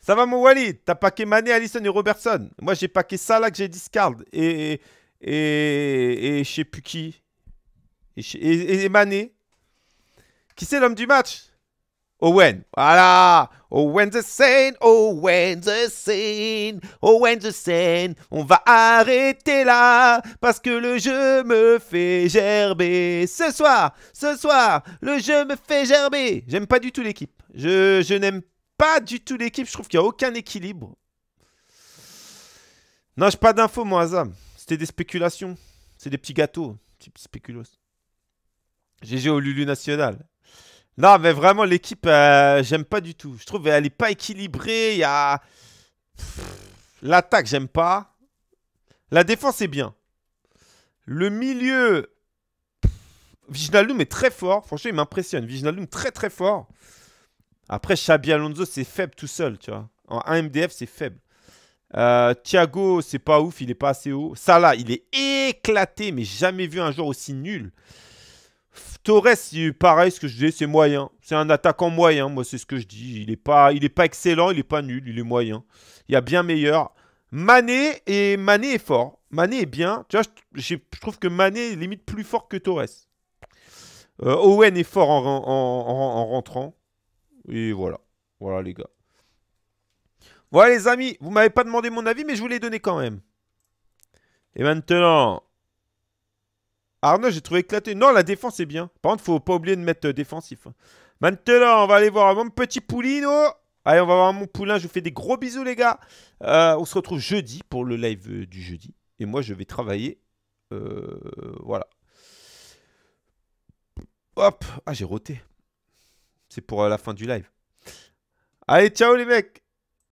Ça va, mon Walid T'as paqué Mané, Allison et Robertson. Moi, j'ai paqué ça là que j'ai discard. Et. Et. Et, je sais plus qui. Et, et, Mané. Qui c'est l'homme du match Owen. Voilà Owen the Seine, Owen the Seine, Owen the Seine. On va arrêter là parce que le jeu me fait gerber. Ce soir, ce soir, le jeu me fait gerber. J'aime pas du tout l'équipe. Je, je n'aime pas du tout l'équipe. Je trouve qu'il n'y a aucun équilibre. Non, j'ai pas d'infos, moi, Azam. C'était des spéculations. C'est des petits gâteaux. Des petits spéculos. GG au Lulu National. Non, mais vraiment, l'équipe, euh, j'aime pas du tout. Je trouve qu'elle n'est pas équilibrée. Il y a. L'attaque, j'aime pas. La défense est bien. Le milieu. Viginaldoum est très fort. Franchement, il m'impressionne. Viginaldoum, très très fort. Après, Xabi Alonso, c'est faible tout seul, tu vois. En 1 MDF, c'est faible. Euh, Thiago, c'est pas ouf, il est pas assez haut. Salah, il est éclaté, mais jamais vu un joueur aussi nul. Torres, pareil, ce que je dis, c'est moyen. C'est un attaquant moyen, moi, c'est ce que je dis. Il n'est pas, est pas excellent, il n'est pas nul, il est moyen. Il y a bien meilleur. Mané, et Mané est fort. Mané est bien. je, trouve que Mané est limite plus fort que Torres. Euh, Owen est fort en rentrant. Et voilà. Voilà, les gars. Voilà, les amis. Vous m'avez pas demandé mon avis, mais je vous l'ai donné quand même. Et maintenant. Arnaud, j'ai trouvé éclaté. Non, la défense est bien. Par contre, faut pas oublier de mettre euh, défensif. Hein. Maintenant, on va aller voir mon petit Poulino. Allez, on va voir mon poulain. Je vous fais des gros bisous, les gars. Euh, on se retrouve jeudi pour le live euh, du jeudi. Et moi, je vais travailler. voilà. Hop. Ah, j'ai roté. C'est pour euh, la fin du live. Allez, ciao les mecs